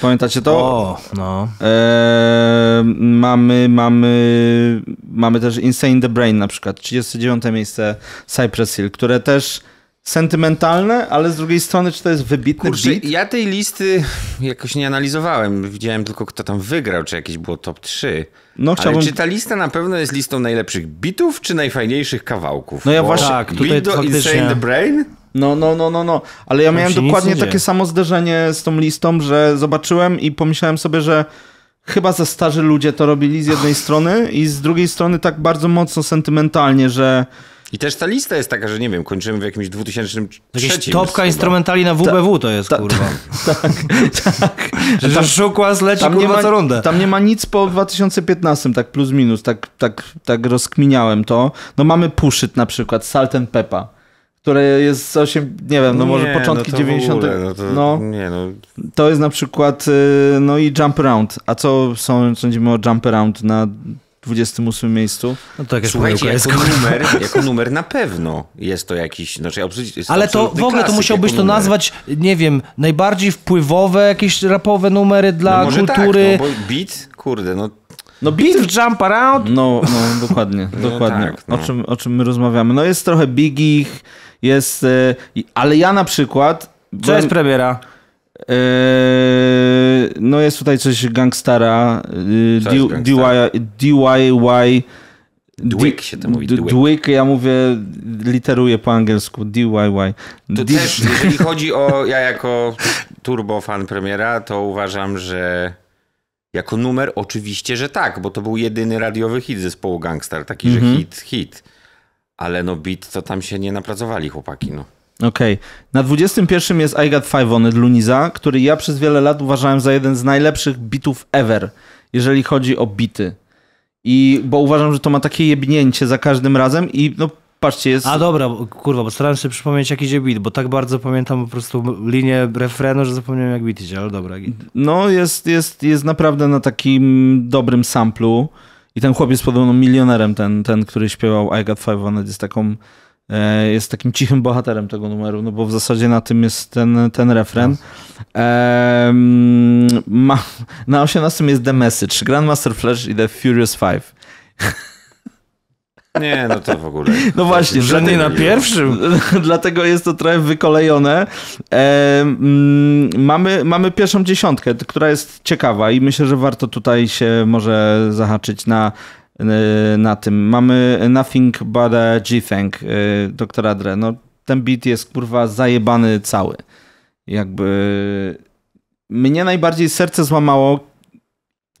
Pamiętacie to? O, no. Eee, mamy, mamy, mamy też Insane the Brain na przykład, 39 miejsce Cypress Hill, które też sentymentalne, ale z drugiej strony, czy to jest wybitny Kurczę, beat? ja tej listy jakoś nie analizowałem. Widziałem tylko, kto tam wygrał, czy jakieś było top 3. No, chciałbym... Ale czy ta lista na pewno jest listą najlepszych bitów, czy najfajniejszych kawałków? No ja Bo właśnie... Tak, tutaj Beat do Insane the Brain? No, no, no, no, no. Ale ja Tam miałem dokładnie takie samo zderzenie z tą listą, że zobaczyłem i pomyślałem sobie, że chyba za starzy ludzie to robili z jednej strony i z drugiej strony tak bardzo mocno sentymentalnie, że... I też ta lista jest taka, że nie wiem, kończymy w jakimś 2003. Jakieś topka jest instrumentali na WBW to jest, ta, kurwa. (laughs) Tak, tak, tak. Że szukła zleci, tam kurwa, ma, co rundę. Tam nie ma nic po 2015, tak plus minus, tak, tak, tak rozkminiałem to. No mamy Puszyt na przykład, Salt and Pepa które jest 8, nie wiem, no nie, może początki no 90. Ogóle, no to, no, nie, no. to jest na przykład, y, no i Jump Around. A co są, sądzimy o Jump Around na 28 miejscu. No jest Słuchajcie, jako numer, (laughs) jako numer na pewno jest to jakiś, znaczy absolutnie Ale to w ogóle to musiałbyś to nazwać, nie wiem, najbardziej wpływowe jakieś rapowe numery dla no tak, kultury. Tak, no, bo beat, kurde, no no beat w Jump Around? No, no dokładnie, (laughs) no dokładnie. tak, no. O, czym, o czym my rozmawiamy. No jest trochę Biggie, jest, e, ale ja na przykład... Co byłem, jest premiera? Yy, no jest tutaj coś gangstara, yy, e, Co D, y, y y. Dwick się to mówi. Dwick. ja mówię, literuję po angielsku. DIY. To D też, jeżeli chodzi o, ja jako turbo fan premiera, to uważam, że jako numer oczywiście, że tak, bo to był jedyny radiowy hit zespołu Gangstar, taki, mm -hmm. że mhm. hit, hit ale no beat to tam się nie napracowali chłopaki, no. Okej. Okay. Na 21 jest I Got Five On It Luniza, który ja przez wiele lat uważałem za jeden z najlepszych bitów ever, jeżeli chodzi o bity. I bo uważam, że to ma takie jebnięcie za każdym razem i no patrzcie jest... A dobra, kurwa, bo starałem się przypomnieć jaki idzie beat, bo tak bardzo pamiętam po prostu linię refrenu, że zapomniałem jak beat idzie, ale dobra. No jest, jest, jest naprawdę na takim dobrym samplu. I ten chłopiec podobno milionerem, ten, ten który śpiewał I Got Five on it, jest taką e, jest takim cichym bohaterem tego numeru, no bo w zasadzie na tym jest ten, ten refren. Ehm, ma, na 18 jest The Message, Grandmaster Flash i The Furious Five. (laughs) Nie, no to w ogóle. (laughs) No właśnie, że nie na pierwszym. (laughs) Dlatego jest to trochę wykolejone. E, mm, mamy, mamy pierwszą dziesiątkę, która jest ciekawa i myślę, że warto tutaj się może zahaczyć na, e, na tym. Mamy Nothing But a G-Fang e, doktora Dre. No, ten beat jest kurwa zajebany cały. Jakby. Mnie najbardziej serce złamało,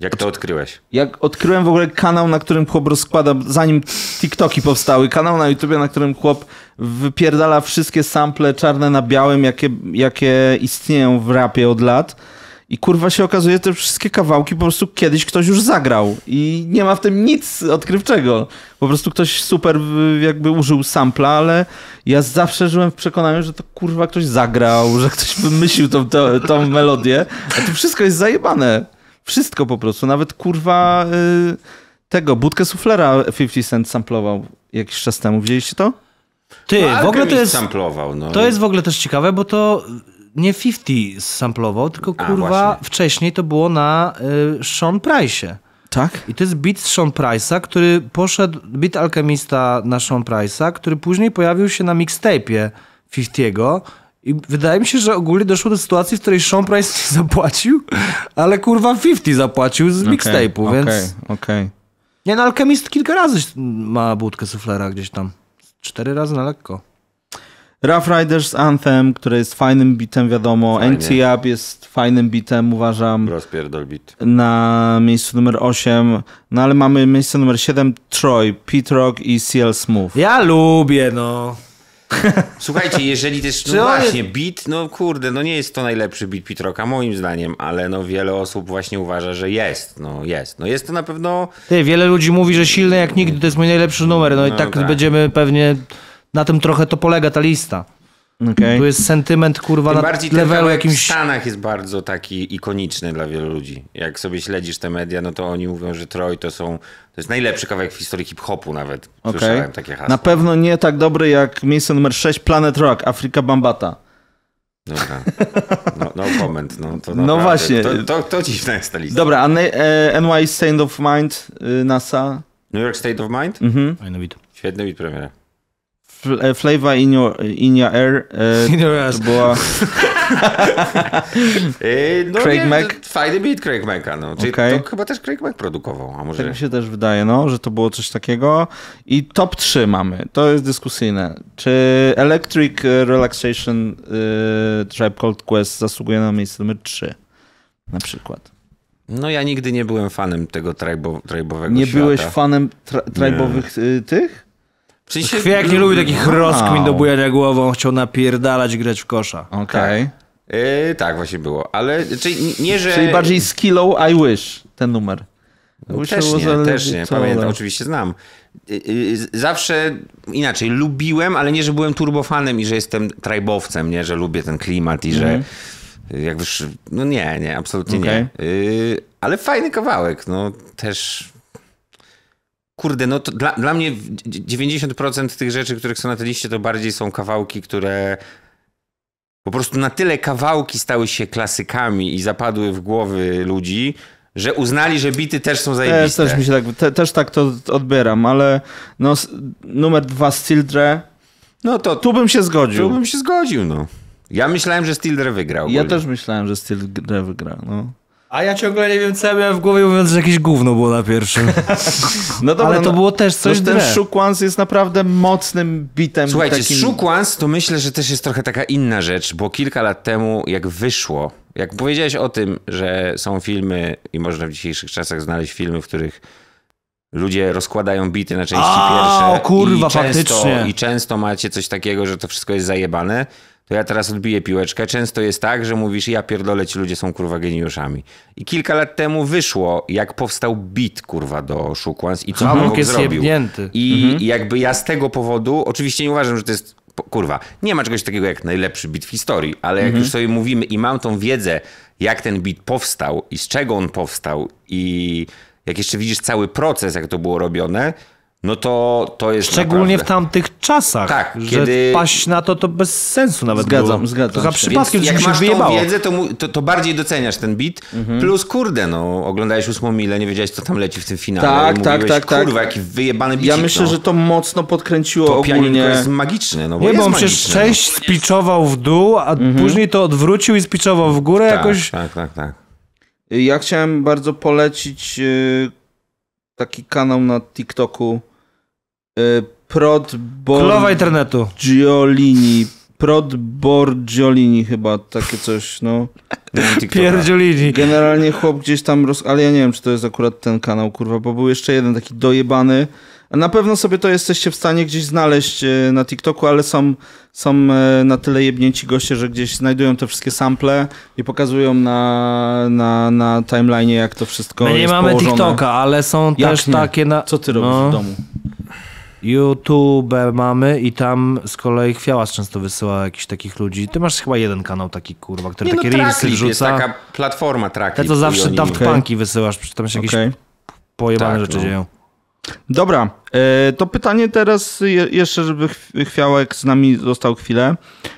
jak to odkryłeś? Jak odkryłem w ogóle kanał, na którym chłop rozkłada, zanim TikToki powstały, kanał na YouTubie, na którym chłop wypierdala wszystkie sample czarne na białym, jakie, jakie istnieją w rapie od lat. I kurwa się okazuje, te wszystkie kawałki po prostu kiedyś ktoś już zagrał. I nie ma w tym nic odkrywczego. Po prostu ktoś super jakby użył sampla, ale ja zawsze żyłem w przekonaniu, że to kurwa ktoś zagrał, że ktoś wymyślił tą, tą, tą melodię. A tu wszystko jest zajebane. Wszystko po prostu, nawet kurwa y, tego, budkę suflera 50 Cent samplował jakiś czas temu. Widzieliście to? Ty, no, w ogóle to jest. Samplował, no to jest w ogóle też ciekawe, bo to nie 50 samplował, tylko kurwa A, wcześniej to było na y, Sean Price'ie. Tak? I to jest beat Sean Price'a, który poszedł, beat alchemista na Sean Price'a, który później pojawił się na mixtape'ie 50'ego i wydaje mi się, że ogólnie doszło do sytuacji, w której Sean Price nie zapłacił, ale kurwa 50 zapłacił z okay, mixtape'u, więc... Okej, okay, okej. Okay. Nie, no Alchemist kilka razy ma budkę suflera gdzieś tam. Cztery razy na lekko. Rough Riders Anthem, które jest fajnym bitem, wiadomo. Fajnie. NT Up jest fajnym bitem, uważam. Rozpierdol bit. Na miejscu numer 8. No ale mamy miejsce numer 7 Troy, Pete Rock i CL Smooth. Ja lubię, no. (laughs) Słuchajcie, jeżeli też, no właśnie, beat, no kurde, no nie jest to najlepszy beat Pitroka moim zdaniem, ale no wiele osób właśnie uważa, że jest, no jest. No jest to na pewno... Ty, wiele ludzi mówi, że silny jak nigdy to jest mój najlepszy numer, no, i no tak, tak, będziemy pewnie, na tym trochę to polega ta lista. Okay. To jest sentyment, kurwa, Tym na bardziej levelu jakimś... w Stanach jest bardzo taki ikoniczny dla wielu ludzi. Jak sobie śledzisz te media, no to oni mówią, że Troy to są... To jest najlepszy kawałek w historii hip-hopu nawet. Okay. Słyszałem takie hasło. Na pewno nie tak dobry jak miejsce numer 6 Planet Rock, Afrika Bambata. Dobra. No, no comment. No, to no, no właśnie. To, to, to dziwna jest ta lista. Dobra, a NY e, State of Mind y, NASA? New York State of Mind? Mhm. Fajny bit. Świetny bit premiera. E, Flava in your, in your air. E, in your ass. To była... (laughs) E, no, Craig nie, Mac. Fajny beat Craig Maca. No. Czyli okay. to chyba też Craig Mac produkował. A może... Tak mi się też wydaje, no, że to było coś takiego. I top 3 mamy. To jest dyskusyjne. Czy Electric Relaxation y, Tribe Cold Quest zasługuje na miejsce numer 3? Na przykład. No ja nigdy nie byłem fanem tego tribeowego. Nie świata. byłeś fanem tribeowych y, tych? W sensie... Chwiejak nie lubi takich wow. No. rozkmin do bujania głową, chciał napierdalać grać w kosza. Okej. Okay. Tak. Yy, tak. właśnie było, ale czyli nie, że... Czyli bardziej skillą I wish ten numer. No, też nie, też nie, pamiętam, oczywiście znam. E, e, zawsze inaczej, lubiłem, ale nie, że byłem turbofanem i że jestem trajbowcem, nie, że lubię ten klimat i że mhm. jak jakbyś, no nie, nie, absolutnie okay. nie. Ale fajny kawałek, no też Kurde, no to dla, dla mnie 90% tych rzeczy, które są na tej liście, to bardziej są kawałki, które po prostu na tyle kawałki stały się klasykami i zapadły w głowy ludzi, że uznali, że bity też są zajebiste. Też, też mi się tak, te, też tak to odbieram, ale no, numer dwa Stildre, no to tu bym się zgodził. Tu bym się zgodził, no. Ja myślałem, że Stildre wygrał. Ja też myślałem, że Stildre wygrał, no. A ja ciągle nie wiem, co ja miałem w głowie, mówiąc, że jakieś gówno było na pierwszym. (laughs) no dobra, Ale to no, było też coś Ten Shukwans jest naprawdę mocnym bitem. Słuchajcie, takim... Shukwans to myślę, że też jest trochę taka inna rzecz, bo kilka lat temu, jak wyszło, jak powiedziałeś o tym, że są filmy i można w dzisiejszych czasach znaleźć filmy, w których ludzie rozkładają bity na części A, pierwsze. O kurwa, i często, faktycznie. I często macie coś takiego, że to wszystko jest zajebane to ja teraz odbiję piłeczkę. Często jest tak, że mówisz, ja pierdolę, ci ludzie są kurwa geniuszami. I kilka lat temu wyszło, jak powstał bit kurwa do Szukwans i co on mhm. jest zrobił. Jebnięty. I mhm. jakby ja z tego powodu, oczywiście nie uważam, że to jest kurwa, nie ma czegoś takiego jak najlepszy bit w historii, ale jak mhm. już sobie mówimy i mam tą wiedzę, jak ten bit powstał i z czego on powstał i jak jeszcze widzisz cały proces, jak to było robione, no to, to jest Szczególnie naprawdę... w tamtych czasach, tak, że kiedy... paść na to, to bez sensu nawet Zgadzam, było. zgadzam. Chyba przypadkiem Więc jak masz wyjebało. tą wiedzę, to, mu, to, to, bardziej doceniasz ten bit. Mhm. Plus, kurde, no, oglądałeś ósmą milę, nie wiedziałeś, co tam leci w tym finale. Tak, tak, tak, tak. Kurwa, tak. jaki wyjebany bicik, Ja myślę, no. że to mocno podkręciło to ogólnie. To jest magiczne, no bo Nie, bo on przecież sześć no. spiczował w dół, a mhm. później to odwrócił i spiczował w górę tak, jakoś. Tak, tak, tak. Ja chciałem bardzo polecić y, taki kanał na TikToku, Y, Prod Bor... Królowa internetu. Giolini. chyba, takie coś, no. Pierdziolini. Generalnie chłop gdzieś tam, roz... ale ja nie wiem, czy to jest akurat ten kanał, kurwa, bo był jeszcze jeden taki dojebany. Na pewno sobie to jesteście w stanie gdzieś znaleźć y, na TikToku, ale są, są e, na tyle jebnięci goście, że gdzieś znajdują te wszystkie sample i pokazują na, na, na timeline, jak to wszystko My nie mamy położone. TikToka, ale są jak też nie? takie na... Co ty robisz no. w domu? YouTube mamy i tam z kolei Chwiałas często wysyła jakichś takich ludzi. Ty masz chyba jeden kanał taki, kurwa, który nie, no, rzuca. reelsy wrzuca. jest taka platforma Tracklip. Te, co zawsze Daft okay. Punki wysyłasz, tam się jakieś okay. pojebane tak, rzeczy no. dzieją. Dobra, e, to pytanie teraz jeszcze, żeby Chwiałek z nami został chwilę.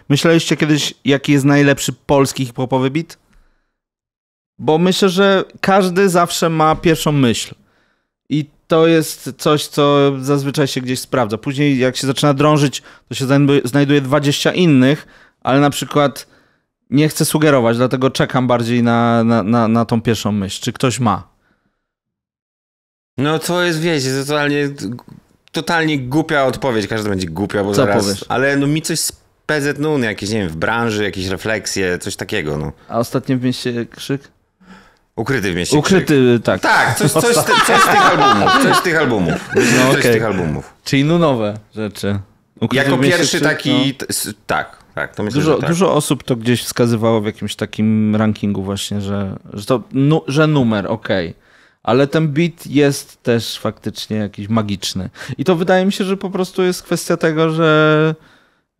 Myśleliście kiedyś, jaki jest najlepszy polski hip-hopowy beat? Bo myślę, że każdy zawsze ma pierwszą myśl. I to jest coś, co zazwyczaj się gdzieś sprawdza. Później, jak się zaczyna drążyć, to się znajduje 20 innych, ale na przykład nie chcę sugerować, dlatego czekam bardziej na, na, na, na tą pierwszą myśl. Czy ktoś ma? No to jest, wiecie, totalnie, totalnie głupia odpowiedź. Każdy będzie głupia, bo Co zaraz... Powiesz? Ale no mi coś z PZN, no, jakieś, nie wiem, w branży, jakieś refleksje, coś takiego, no. A ostatnio w mieście krzyk? Ukryty w mieście. Ukryty, tak. Tak, coś, coś, coś, coś z tych albumów. Coś z tych albumów. No, okay. z tych albumów. Czyli no rzeczy. Ukryty jako pierwszy taki. No. Tak, tak. To myślę, dużo, tak. dużo osób to gdzieś wskazywało w jakimś takim rankingu, właśnie, że, że, to, nu, że numer, okej. Okay. Ale ten beat jest też faktycznie jakiś magiczny. I to wydaje mi się, że po prostu jest kwestia tego, że,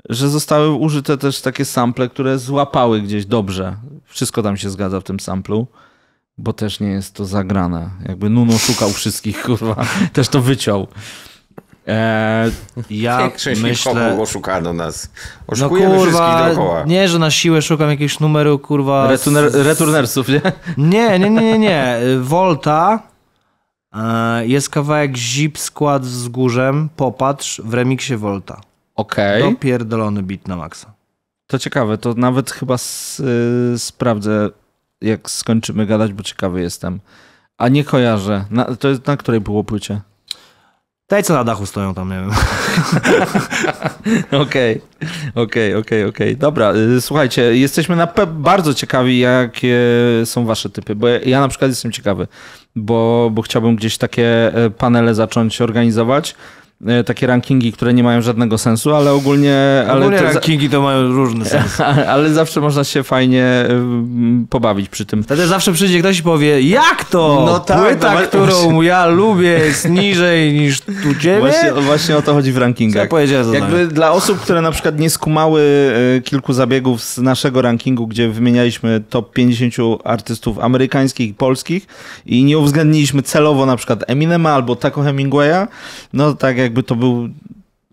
że zostały użyte też takie sample, które złapały gdzieś dobrze. Wszystko tam się zgadza w tym samplu bo też nie jest to zagrane. Jakby Nuno szukał wszystkich, (laughs) kurwa, też to wyciął. E, ja (laughs) myślę... oszukano nas. No Oszukujemy no kurwa, dookoła. nie, że na siłę szukam jakiegoś numeru, kurwa... Returner, returnersów, nie? Nie, nie, nie, nie, nie. (laughs) Volta e, jest kawałek Zip skład z górzem, popatrz, w remiksie Volta. Okej. Okay. Dopierdolony bit na maksa. To ciekawe, to nawet chyba s, y, sprawdzę jak skończymy gadać, bo ciekawy jestem. A nie kojarzę. Na, to jest na której było płycie? Tej, co na dachu stoją tam, nie wiem. (laughs) Okej, okej, okej, okej. Dobra, y, słuchajcie, jesteśmy na bardzo ciekawi, jakie są wasze typy, bo ja na przykład jestem ciekawy, bo, bo chciałbym gdzieś takie e, panele zacząć organizować. E, takie rankingi, które nie mają żadnego sensu, ale ogólnie... Ale ogólnie rankingi to mają różny (laughs) sens. Ale zawsze można się fajnie mm, pobawić przy tym. Wtedy zawsze przyjdzie ktoś i powie, jak to? No tak, Płyta, no, którą właśnie. ja lubię jest niżej niż tu (laughs) ciebie? Właśnie, właśnie o to chodzi w rankingach. Co ja Jakby dla osób, które na przykład nie skumały e, kilku zabiegów z naszego rankingu, gdzie wymienialiśmy top 50 artystów amerykańskich i polskich i nie uwzględniliśmy celowo na przykład Eminema albo Taco Hemingwaya, no tak jak jakby to był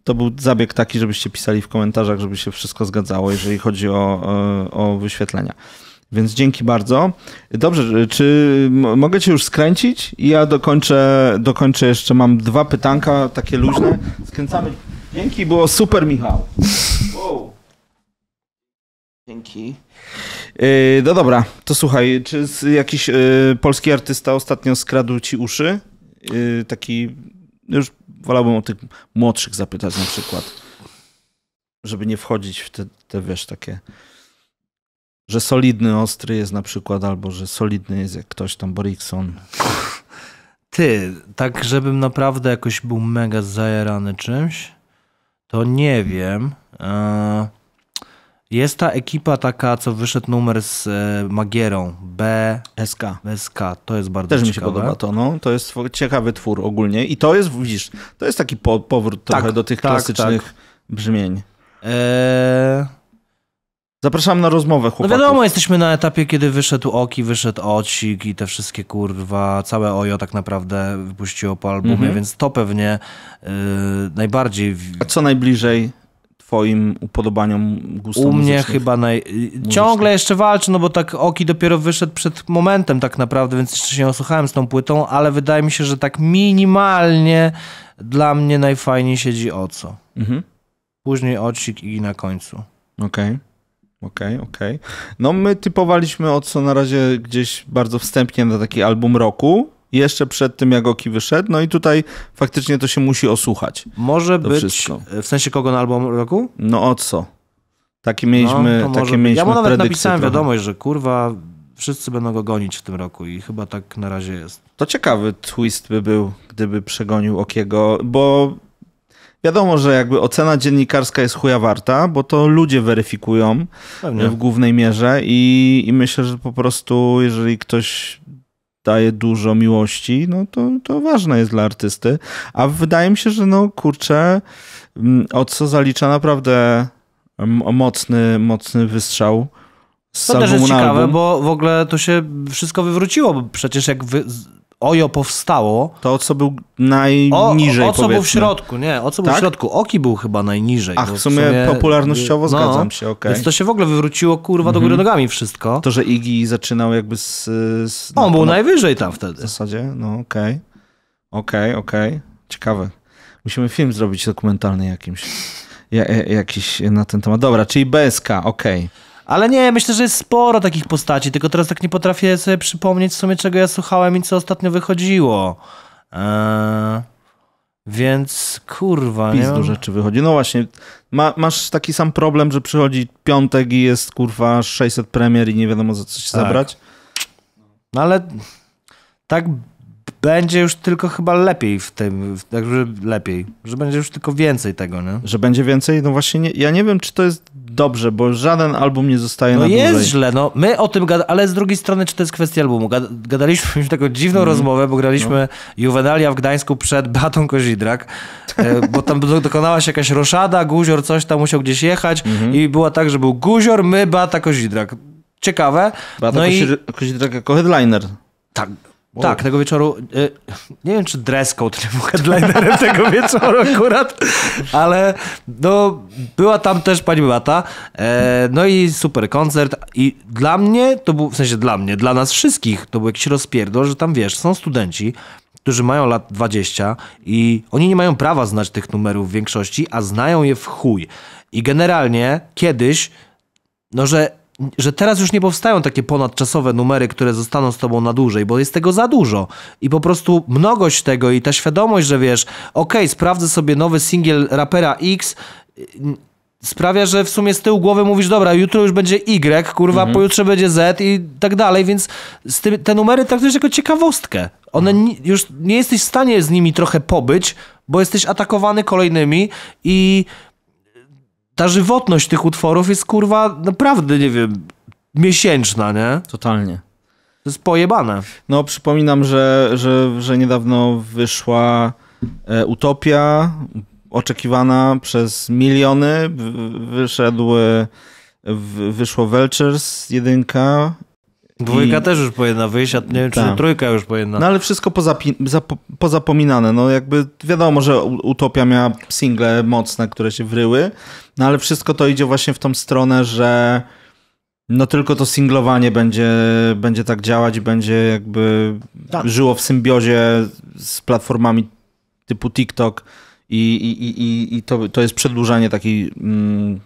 to był zabieg taki, żebyście pisali w komentarzach, żeby się wszystko zgadzało, jeżeli chodzi o, e, o wyświetlenia. Więc dzięki bardzo. Dobrze, czy mogę cię już skręcić? Ja dokończę, dokończę jeszcze, mam dwa pytanka, takie luźne. Skręcamy. Dzięki, było super, Michał. Wow. Dzięki. E, no dobra, to słuchaj, czy jakiś e, polski artysta ostatnio skradł ci uszy? taki już wolałbym o tych młodszych zapytać na przykład, żeby nie wchodzić w te, te wiesz, takie, że solidny ostry jest na przykład, albo że solidny jest jak ktoś tam Borikson. Ty, tak żebym naprawdę jakoś był mega zajarany czymś, to nie wiem. E, jest ta ekipa taka, co wyszedł numer z e, Magierą, BSK. BSK, to jest bardzo Też ciekawe. mi się podoba to, no. To jest ciekawy twór ogólnie i to jest, widzisz, to jest taki po, powrót tak, trochę do tych tak, klasycznych tak. brzmień. E, Zapraszam na rozmowę, chłopaków. No wiadomo, jesteśmy na etapie, kiedy wyszedł Oki, wyszedł Ocik i te wszystkie kurwa, całe Ojo tak naprawdę wypuściło po albumie, mm -hmm. więc to pewnie y, najbardziej... A co najbliżej twoim upodobaniom, gustom U mnie chyba naj... ciągle jeszcze walczę no bo tak Oki dopiero wyszedł przed momentem tak naprawdę, więc jeszcze się osłuchałem z tą płytą, ale wydaje mi się, że tak minimalnie dla mnie najfajniej siedzi Oco. Mhm. Później Ocik i na końcu. Okej. Okay. Okej, okay, okej. Okay. No my typowaliśmy Oco na razie gdzieś bardzo wstępnie na taki album roku, jeszcze przed tym, jak Oki wyszedł. No i tutaj faktycznie to się musi osłuchać. Może być wszystko. w sensie kogo na album roku? No o co? Takie mieliśmy, no, takie mieliśmy Ja mu nawet napisałem trochę. wiadomość, że kurwa, wszyscy będą go gonić w tym roku i chyba tak na razie jest. To ciekawy twist by był, gdyby przegonił Okiego, bo wiadomo, że jakby ocena dziennikarska jest chuja warta, bo to ludzie weryfikują Pewnie. w głównej mierze i, i myślę, że po prostu jeżeli ktoś daje dużo miłości, no to, to ważne jest dla artysty. A wydaje mi się, że no kurczę, mm, o co zalicza naprawdę mm, mocny, mocny wystrzał. Z to też jest ciekawe, album. bo w ogóle to się wszystko wywróciło, bo przecież jak wy, Ojo powstało. To o co był najniżej. O, o co powiedzmy. był w środku, nie, o co tak? był w tak? środku. Oki był chyba najniżej. Ach, w sumie, w sumie popularnościowo no, zgadzam się, okej. Okay. Więc to się w ogóle wywróciło kurwa do góry mhm. nogami wszystko. To, że Iggy zaczynał jakby z. z On no, był no, najwyżej tam wtedy. W zasadzie, no okej. Okay. Okej, okay, okej. Okay. Ciekawe. Musimy film zrobić dokumentalny jakimś. Ja, jakiś na ten temat. Dobra, czyli BSK, okej. Okay. Ale nie, myślę, że jest sporo takich postaci, tylko teraz tak nie potrafię sobie przypomnieć w sumie, czego ja słuchałem i co ostatnio wychodziło. Eee, więc kurwa. Pis nie dużo rzeczy wychodzi. No właśnie, ma, masz taki sam problem, że przychodzi piątek i jest kurwa 600 premier i nie wiadomo za co się tak. zabrać. No ale tak będzie już tylko chyba lepiej w tym, także lepiej, że będzie już tylko więcej tego, nie? Że będzie więcej? No właśnie, nie, ja nie wiem, czy to jest dobrze, bo żaden album nie zostaje no na dłużej. No jest źle, no. My o tym gadamy, ale z drugiej strony, czy to jest kwestia albumu? Gad gadaliśmy już (laughs) taką dziwną mm. rozmowę, bo graliśmy no. Juvenalia w Gdańsku przed Batą Kozidrak, e, bo tam dokonała się jakaś roszada, Guzior coś tam musiał gdzieś jechać mm -hmm. i była tak, że był Guzior, my, Bata Kozidrak. Ciekawe. Bata no Kozidrak i... jako headliner. Tak, Wow. Tak, tego wieczoru. Y, nie wiem, czy dress code nie był headlinerem (laughs) tego wieczoru akurat, ale no, była tam też pani była E, no i super koncert. I dla mnie to był, w sensie dla mnie, dla nas wszystkich to był jakiś rozpierdol, że tam wiesz, są studenci, którzy mają lat 20 i oni nie mają prawa znać tych numerów w większości, a znają je w chuj. I generalnie kiedyś, no że że teraz już nie powstają takie ponadczasowe numery, które zostaną z tobą na dłużej, bo jest tego za dużo. I po prostu mnogość tego i ta świadomość, że wiesz, okej, okay, sprawdzę sobie nowy singiel rapera X, y, sprawia, że w sumie z tyłu głowy mówisz, dobra, jutro już będzie Y, kurwa, mhm. pojutrze będzie Z i tak dalej, więc ty, te numery traktujesz jako ciekawostkę. One mhm. już nie jesteś w stanie z nimi trochę pobyć, bo jesteś atakowany kolejnymi i ta żywotność tych utworów jest kurwa naprawdę, nie wiem, miesięczna, nie? Totalnie. To jest pojebane. No, przypominam, że, że, że niedawno wyszła e, Utopia, oczekiwana przez miliony. wyszedł w, wyszło Welchers jedynka Dwójka I... też już powinna wyjść, a nie wiem, czy tak. trójka już powinna. No ale wszystko pozapi- zap- pozapominane. No jakby wiadomo, że Utopia miała single mocne, które się wryły, no ale wszystko to idzie właśnie w tą stronę, że no tylko to singlowanie będzie, będzie tak działać i będzie jakby tak. żyło w symbiozie z platformami typu TikTok i, i, i, i to, to jest przedłużanie takiej... Mm,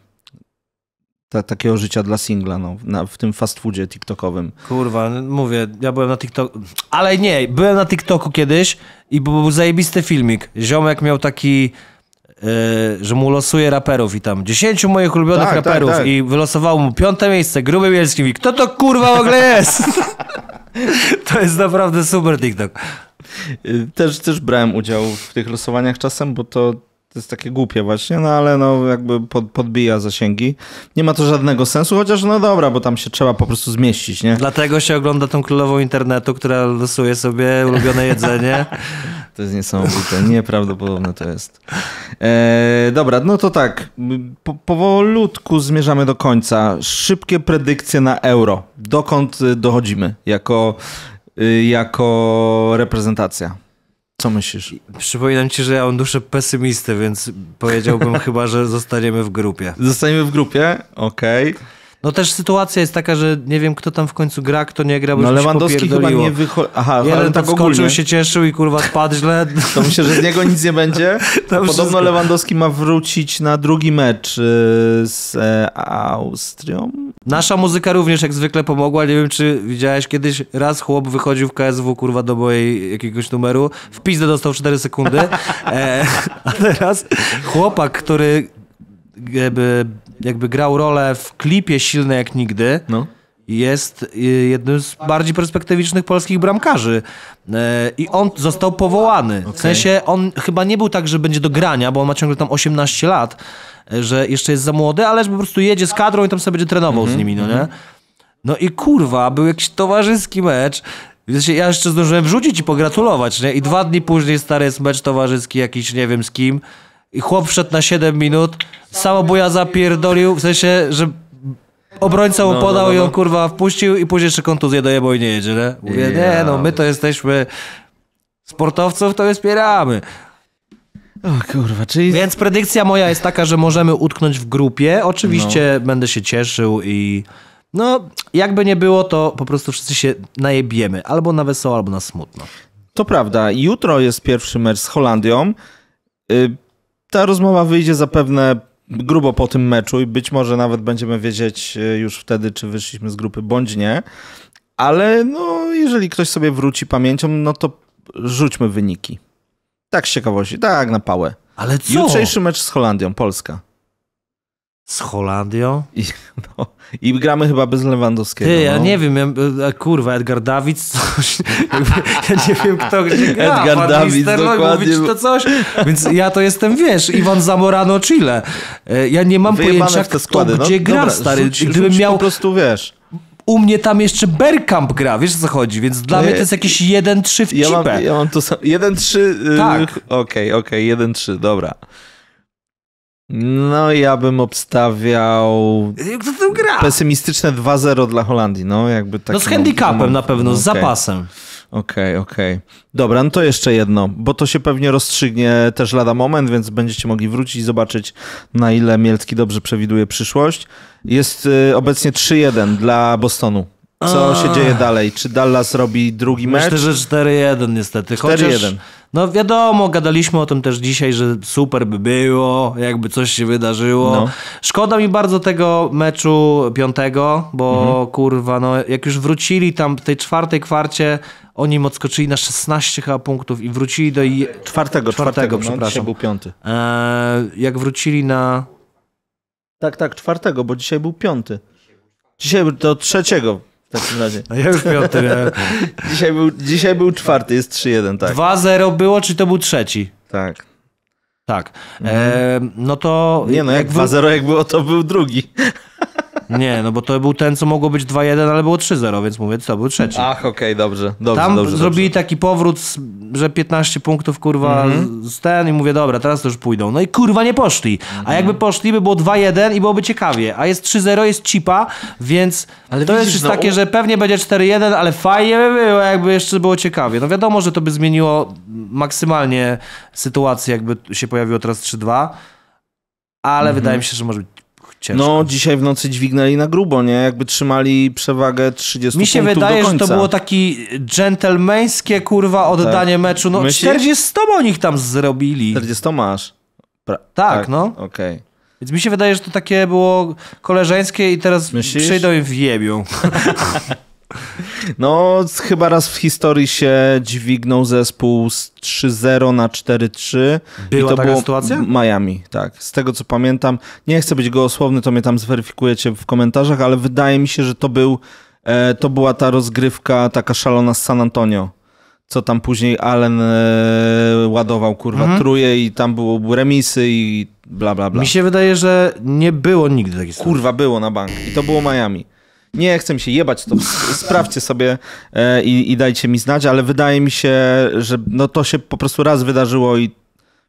ta, takiego życia dla singla, no, na, w tym fast foodzie TikTokowym. Kurwa, mówię, ja byłem na TikToku, ale nie, byłem na TikToku kiedyś i był zajebisty filmik. Ziomek miał taki, yy, że mu losuje raperów i tam dziesięciu moich ulubionych tak, tak raperów tak, tak. i wylosował mu piąte miejsce, Gruby mielski Mówi, kto to kurwa w ogóle jest? (laughs) to jest naprawdę super TikTok. Y, też, też brałem udział w tych losowaniach czasem, bo to to jest takie głupie właśnie, no ale no jakby pod, podbija zasięgi. Nie ma to żadnego sensu, chociaż no dobra, bo tam się trzeba po prostu zmieścić, nie? Dlatego się ogląda tą królową internetu, która losuje sobie ulubione jedzenie. (laughs) to jest niesamowite, nieprawdopodobne to jest. E, dobra, no to tak, po, powolutku zmierzamy do końca. Szybkie predykcje na euro. Dokąd dochodzimy jako, y, jako reprezentacja? Co myślisz? Przypominam ci, że ja mam duszę pesymistę, więc powiedziałbym (laughs) chyba, że zostaniemy w grupie. Zostaniemy w grupie? Okej. Okay. No też sytuacja jest taka, że nie wiem, kto tam w końcu gra, kto nie gra, bo no, Lewandowski chyba nie wychodzi. Aha, Jeden tak skoczył, się cieszył i kurwa spadł źle. (laughs) To myślę, że z niego nic nie będzie. (laughs) Podobno wszystko. Lewandowski ma wrócić na drugi mecz y, z e, Austrią. Nasza muzyka również jak zwykle pomogła. Nie wiem, czy widziałeś kiedyś raz chłop wychodził w KSW, kurwa, do mojej jakiegoś numeru. W pizdę dostał 4 sekundy. (laughs) E, a teraz chłopak, który jakby jakby grał rolę w klipie silny jak nigdy. No jest y, jednym z bardziej perspektywicznych polskich bramkarzy. Y, I on został powołany. Okay. W sensie on chyba nie był tak, że będzie do grania, bo on ma ciągle tam 18 lat, y, że jeszcze jest za młody, ale że po prostu jedzie z kadrą i tam sobie będzie trenował mm -hmm, z mhm, nimi, no mhm. nie? No i kurwa, był jakiś towarzyski mecz. Ja jeszcze zdążyłem wrzucić i pogratulować, nie? I dwa dni później stary jest mecz towarzyski jakiś, nie wiem z kim i chłop wszedł na 7 minut, samobuja zapierdolił, w sensie, że obrońca mu no, no podał no, no, i on kurwa wpuścił i później jeszcze kontuzję dojebał i nie jedzie, nie? Mówię, yeah. nie no, my to jesteśmy sportowców, to wspieramy. O kurwa, czyli... Więc predykcja moja jest taka, że możemy utknąć w grupie. Oczywiście no. będę się cieszył i... No, jakby nie było, to po prostu wszyscy się najebiemy. Albo na wesoło, albo na smutno. To prawda. Jutro jest pierwszy mecz z Holandią. Y ta rozmowa wyjdzie zapewne grubo po tym meczu i być może nawet będziemy wiedzieć e, już wtedy, czy wyszliśmy z grupy bądź nie. Ale no, jeżeli ktoś sobie wróci pamięcią, no to rzućmy wyniki. Tak z ciekawości, tak na pałę. Ale co? Jutrzejszy mecz z Holandią, Polska. Z Holandią. I, no, I, gramy chyba bez Lewandowskiego. Ty, ja no. nie wiem, ja, e, kurwa, Edgar Dawid coś, (laughs) ja nie wiem, kto gdzie gra. Edgar Dawid, Davids, dokładnie. to coś, więc ja to jestem, wiesz, Iwan Zamorano Chile. E, ja nie mam Wyjebane pojęcia, te składy. kto no, gdzie dobra, gra, stary. Rzuć, gdybym rzuć miał... po prostu, wiesz u mnie tam jeszcze Bergkamp gra, wiesz o co chodzi, więc dla no mnie to jest jakiś 1-3 w ja Mam, ja mam to 1-3. Y, tak. Okej, okej, 1-3, dobra. No ja bym obstawiał pesymistyczne 2-0 dla Holandii. No, jakby tak no z no, handicapem mam... No, na pewno, z no, zapasem. Okej, okay, okej. Okay. Dobra, no to jeszcze jedno, bo to się pewnie rozstrzygnie też lada moment, więc będziecie mogli wrócić i zobaczyć, na ile Mielski dobrze przewiduje przyszłość. Jest y, obecnie 3-1 dla Bostonu co się dzieje dalej? Czy Dallas robi drugi mecz? Myślę, że 4-1 niestety. 4-1. No wiadomo, gadaliśmy o tym też dzisiaj, że super by było, jakby coś się wydarzyło. No. Szkoda mi bardzo tego meczu piątego, bo mhm. kurwa, no jak już wrócili tam w tej czwartej kwarcie, oni im odskoczyli na 16 chyba punktów i wrócili do... Czwartego, czwartego, czwartego no, przepraszam. był piąty. E, jak wrócili na... Tak, tak, czwartego, bo dzisiaj był piąty. Dzisiaj do trzeciego w takim razie. A ja już piąty Ja... (laughs) dzisiaj, był, dzisiaj był czwarty, jest 3-1, tak. 2-0 było, czy to był trzeci? Tak. Tak. Mhm. E, no to. Nie no, jak, jak 2-0 był... jak było, to był drugi. Nie, no bo to był ten, co mogło być 2-1, ale było 3-0, więc mówię, to był trzeci. Ach, okej, okay, dobrze, dobrze, Tam dobrze, zrobili dobrze. taki powrót, że 15 punktów, kurwa, mhm. z ten i mówię, dobra, teraz to już pójdą. No i kurwa nie poszli. Mhm. A jakby poszli, by było 2-1 i byłoby ciekawie. A jest 3-0, jest cipa, więc ale to widzisz, jest no, takie, że pewnie będzie 4-1, ale fajnie by było, jakby jeszcze było ciekawie. No wiadomo, że to by zmieniło maksymalnie sytuację, jakby się pojawiło teraz 3-2. Ale mhm. wydaje mi się, że może być ciężko. No, dzisiaj w nocy dźwignęli na grubo, nie? Jakby trzymali przewagę 30 Mi się wydaje, że to było taki dżentelmeńskie, kurwa, oddanie tak. meczu. No, Myślisz? 40 nich tam zrobili. 40 masz? Pra tak, tak, no. Okej. Okay. Więc mi się wydaje, że to takie było koleżeńskie i teraz Myślisz? przyjdą i wjebią. (laughs) No, chyba raz w historii się dźwignął zespół z 3-0 na 4-3. Była I to taka było sytuacja? Miami, tak. Z tego co pamiętam, nie chcę być gołosłowny, to mnie tam zweryfikujecie w komentarzach, ale wydaje mi się, że to był, e, to była ta rozgrywka taka szalona z San Antonio co tam później Allen e, ładował, kurwa, mhm. truje i tam było remisy i bla, bla, bla. Mi się wydaje, że nie było nigdy takiej sytuacji. Kurwa, było na bank i to było Miami nie chcę mi się jebać, to sprawdźcie sobie e, i, i, dajcie mi znać, ale wydaje mi się, że no to się po prostu raz wydarzyło i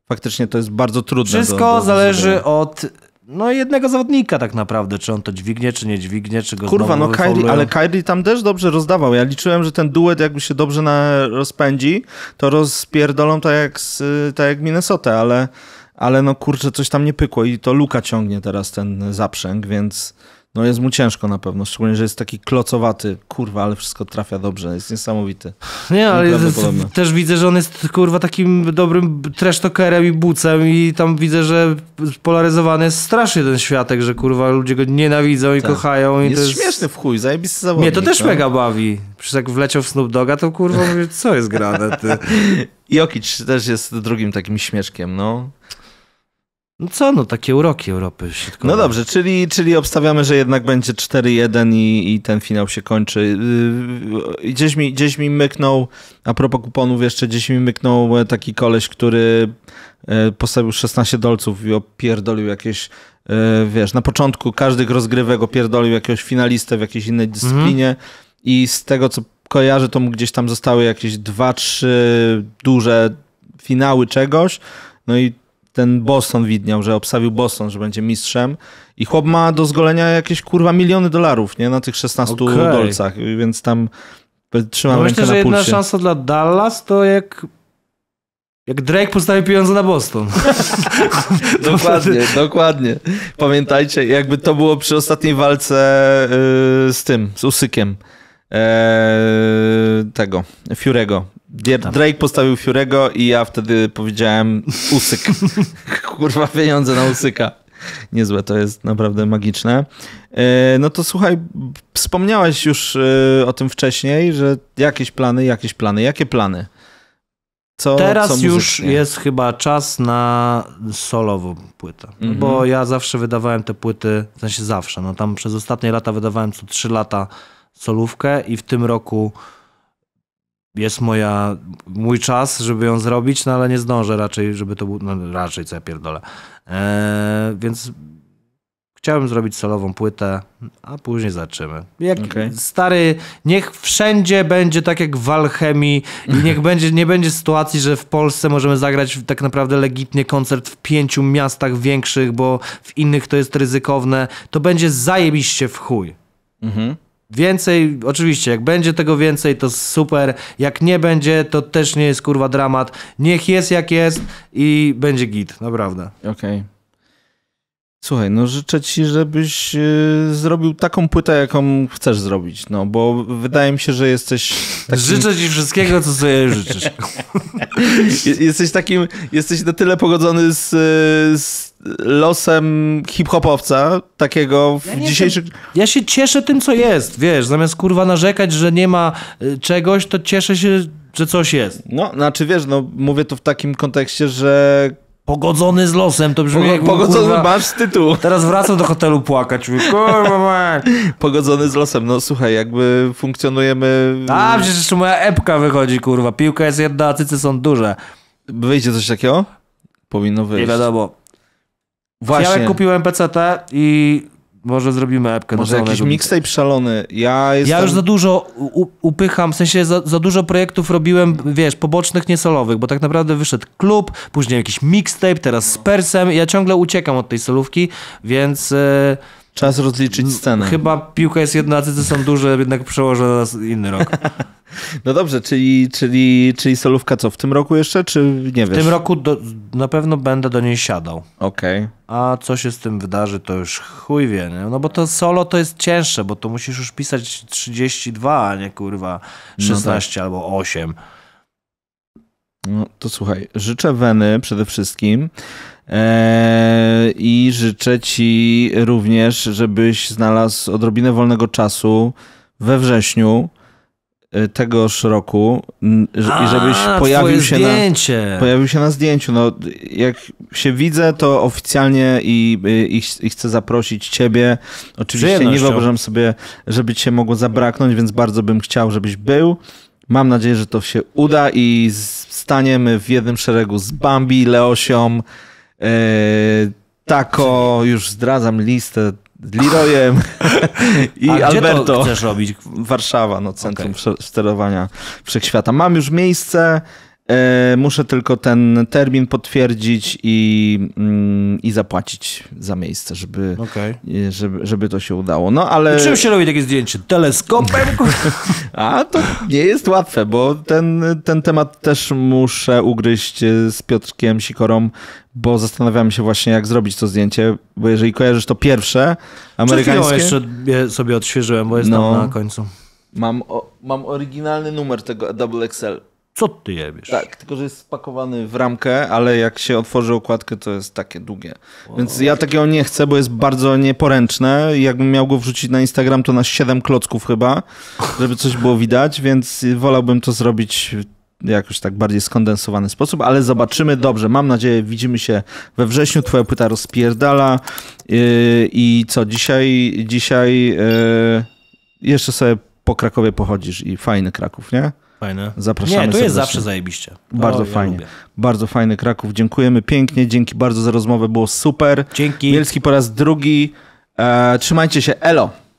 faktycznie to jest bardzo trudne. Wszystko do, do zależy od no jednego zawodnika tak naprawdę, czy on to dźwignie, czy nie dźwignie, czy go Kurwa, no Kyrie, ale Kyrie tam też dobrze rozdawał. Ja liczyłem, że ten duet jakby się dobrze na, rozpędzi, to rozpierdolą tak jak, z, tak jak Minnesota, ale, ale no kurczę, coś tam nie pykło i to Luka ciągnie teraz ten zaprzęg, więc no jest mu ciężko na pewno, szczególnie, że jest taki klocowaty, kurwa, ale wszystko trafia dobrze, jest niesamowity. Nie, ale jest, też widzę, że on jest, kurwa, takim dobrym tresztokerem i bucem i tam widzę, że polaryzowany jest strasznie ten światek, że kurwa ludzie go nienawidzą i tak. kochają. I jest, jest śmieszny w chuj, zajebisty zawodnik. Nie, to też no. mega bawi. Przecież jak wleciał w Snoop Doga, to kurwa mówię, co jest grane, ty? (laughs) Jokic też jest drugim takim śmieszkiem, no. No co, no takie uroki Europy środkowej. No dobrze, czyli, czyli obstawiamy, że jednak będzie 4-1 i, i ten finał się kończy. Yy, gdzieś mi, gdzieś mi myknął, a propos kuponów jeszcze, gdzieś mi myknął taki koleś, który yy, postawił 16 dolców i opierdolił jakieś, yy, wiesz, na początku każdych rozgrywek opierdolił jakiegoś finalistę w jakiejś innej mhm. dyscyplinie i z tego, co kojarzę, to mu gdzieś tam zostały jakieś 2-3 duże finały czegoś, no i ten Boston widniał, że obstawił Boston, że będzie mistrzem i chłop ma do zgolenia jakieś kurwa miliony dolarów, nie? Na tych 16 okay. dolcach, więc tam trzymam no rękę myślę, na Myślę, że jedna szansa dla Dallas to jak jak Drake postawi pieniądze na Boston. (laughs) dokładnie, dokładnie. Pamiętajcie, jakby to było przy ostatniej walce yy, z tym, z Usykiem. Eee, tego, Fiurego. Drake postawił Fiurego i ja wtedy powiedziałem usyk. (laughs) Kurwa, pieniądze na usyka. Niezłe, to jest naprawdę magiczne. E, no to słuchaj, wspomniałeś już e, o tym wcześniej, że jakieś plany, jakieś plany, jakie plany? Co, Teraz co już jest chyba czas na solową płytę, no bo mhm. ja zawsze wydawałem te płyty, w sensie zawsze, no tam przez ostatnie lata wydawałem co 3 lata solówkę i w tym roku jest moja, mój czas, żeby ją zrobić, no ale nie zdążę raczej, żeby to był, no raczej, co ja pierdolę. E, więc chciałbym zrobić solową płytę, a później zaczymy. Jak okay. stary, niech wszędzie będzie tak jak w Alchemii i niech (laughs) będzie, nie będzie sytuacji, że w Polsce możemy zagrać tak naprawdę legitnie koncert w pięciu miastach większych, bo w innych to jest ryzykowne. To będzie zajebiście w chuj. Mhm. Więcej, oczywiście, jak będzie tego więcej, to super. Jak nie będzie, to też nie jest kurwa dramat. Niech jest jak jest i będzie git, naprawdę. Okej. Okay. Słuchaj, no życzę ci, żebyś y, zrobił taką płytę, jaką chcesz zrobić, no bo wydaje mi się, że jesteś... Takim... Życzę ci wszystkiego, co sobie życzysz. (laughs) jesteś takim, jesteś na tyle pogodzony z, z losem hip-hopowca, takiego w ja dzisiejszych... ja się cieszę tym, co jest, wiesz, zamiast kurwa narzekać, że nie ma y, czegoś, to cieszę się, że coś jest. No, znaczy wiesz, no mówię to w takim kontekście, że Pogodzony z losem, to brzmi jak... Pogodzony kurwa, masz z tytułu. Teraz wracam do hotelu płakać. Mówię, kurwa, (laughs) Pogodzony z losem, no słuchaj, jakby funkcjonujemy... A, przecież jeszcze moja epka wychodzi, kurwa. Piłka jest jedna, a są duże. Wyjdzie coś takiego? Powinno wyjść. Nie wiadomo. Właśnie. Ja kupiłem PCT i może zrobimy epkę. Może jakiś mixtape szalony. Ja, jestem... ja już za dużo upycham, w sensie za, za, dużo projektów robiłem, wiesz, pobocznych, niesolowych, bo tak naprawdę wyszedł klub, później jakiś mixtape, teraz z Persem ja ciągle uciekam od tej solówki, więc... Yy... Czas rozliczyć scenę. Chyba piłka jest jedna, cycy są duże, jednak przełożę na inny rok. (laughs) no dobrze, czyli, czyli, czyli solówka co, w tym roku jeszcze, czy nie wiesz? W tym roku do, na pewno będę do niej siadał. Okej. Okay. A co się z tym wydarzy, to już chuj wie, nie? No bo to solo to jest cięższe, bo to musisz już pisać 32, a nie kurwa 16 no tak. albo 8. No to słuchaj, życzę Weny przede wszystkim, Eee, I życzę Ci również, żebyś znalazł odrobinę wolnego czasu we wrześniu e, tegoż roku i żebyś A, pojawił się na pojawił się na zdjęciu. No, jak się widzę, to oficjalnie i, e, i, i chcę zaprosić ciebie. Oczywiście nie wyobrażam sobie, żeby cię mogło zabraknąć, więc bardzo bym chciał, żebyś był. Mam nadzieję, że to się uda i staniemy w jednym szeregu z Bambi, Leosią, E, tako, już zdradzam listę z Leroyem (laughs) i A Alberto. to chcesz robić? Warszawa, no centrum okay. sterowania wszechświata. Mam już miejsce. E, muszę tylko ten termin potwierdzić i, mm, i zapłacić za miejsce, żeby, okay. E, żeby, żeby to się udało. No, ale... Czym się robi takie zdjęcie? Teleskopem? (laughs) (laughs) A to nie jest łatwe, bo ten, ten temat też muszę ugryźć e, z Piotrkiem Sikorą, bo zastanawiam się właśnie, jak zrobić to zdjęcie, bo jeżeli kojarzysz to pierwsze, amerykańskie... jeszcze sobie odświeżyłem, bo jest no, na końcu. Mam, o, mam oryginalny numer tego Double XL. Co ty jebiesz? Tak, tylko że jest spakowany w ramkę, ale jak się otworzy okładkę, to jest takie długie. Wow. Więc ja takiego nie chcę, bo jest bardzo nieporęczne. Jakbym miał go wrzucić na Instagram, to na 7 klocków chyba, żeby coś było widać, więc wolałbym to zrobić jakoś tak bardziej skondensowany sposób, ale zobaczymy. Dobrze, mam nadzieję, widzimy się we wrześniu. Twoja płyta rozpierdala. Yy, I co, dzisiaj, dzisiaj yy, jeszcze sobie po Krakowie pochodzisz i fajny Kraków, nie? Fajne. Zapraszamy. Nie, to jest zawsze zajebiście. bardzo fajnie. Ja bardzo fajny Kraków. Dziękujemy pięknie. Dzięki bardzo za rozmowę. Było super. Dzięki. Mielski po raz drugi. E, trzymajcie się. Elo.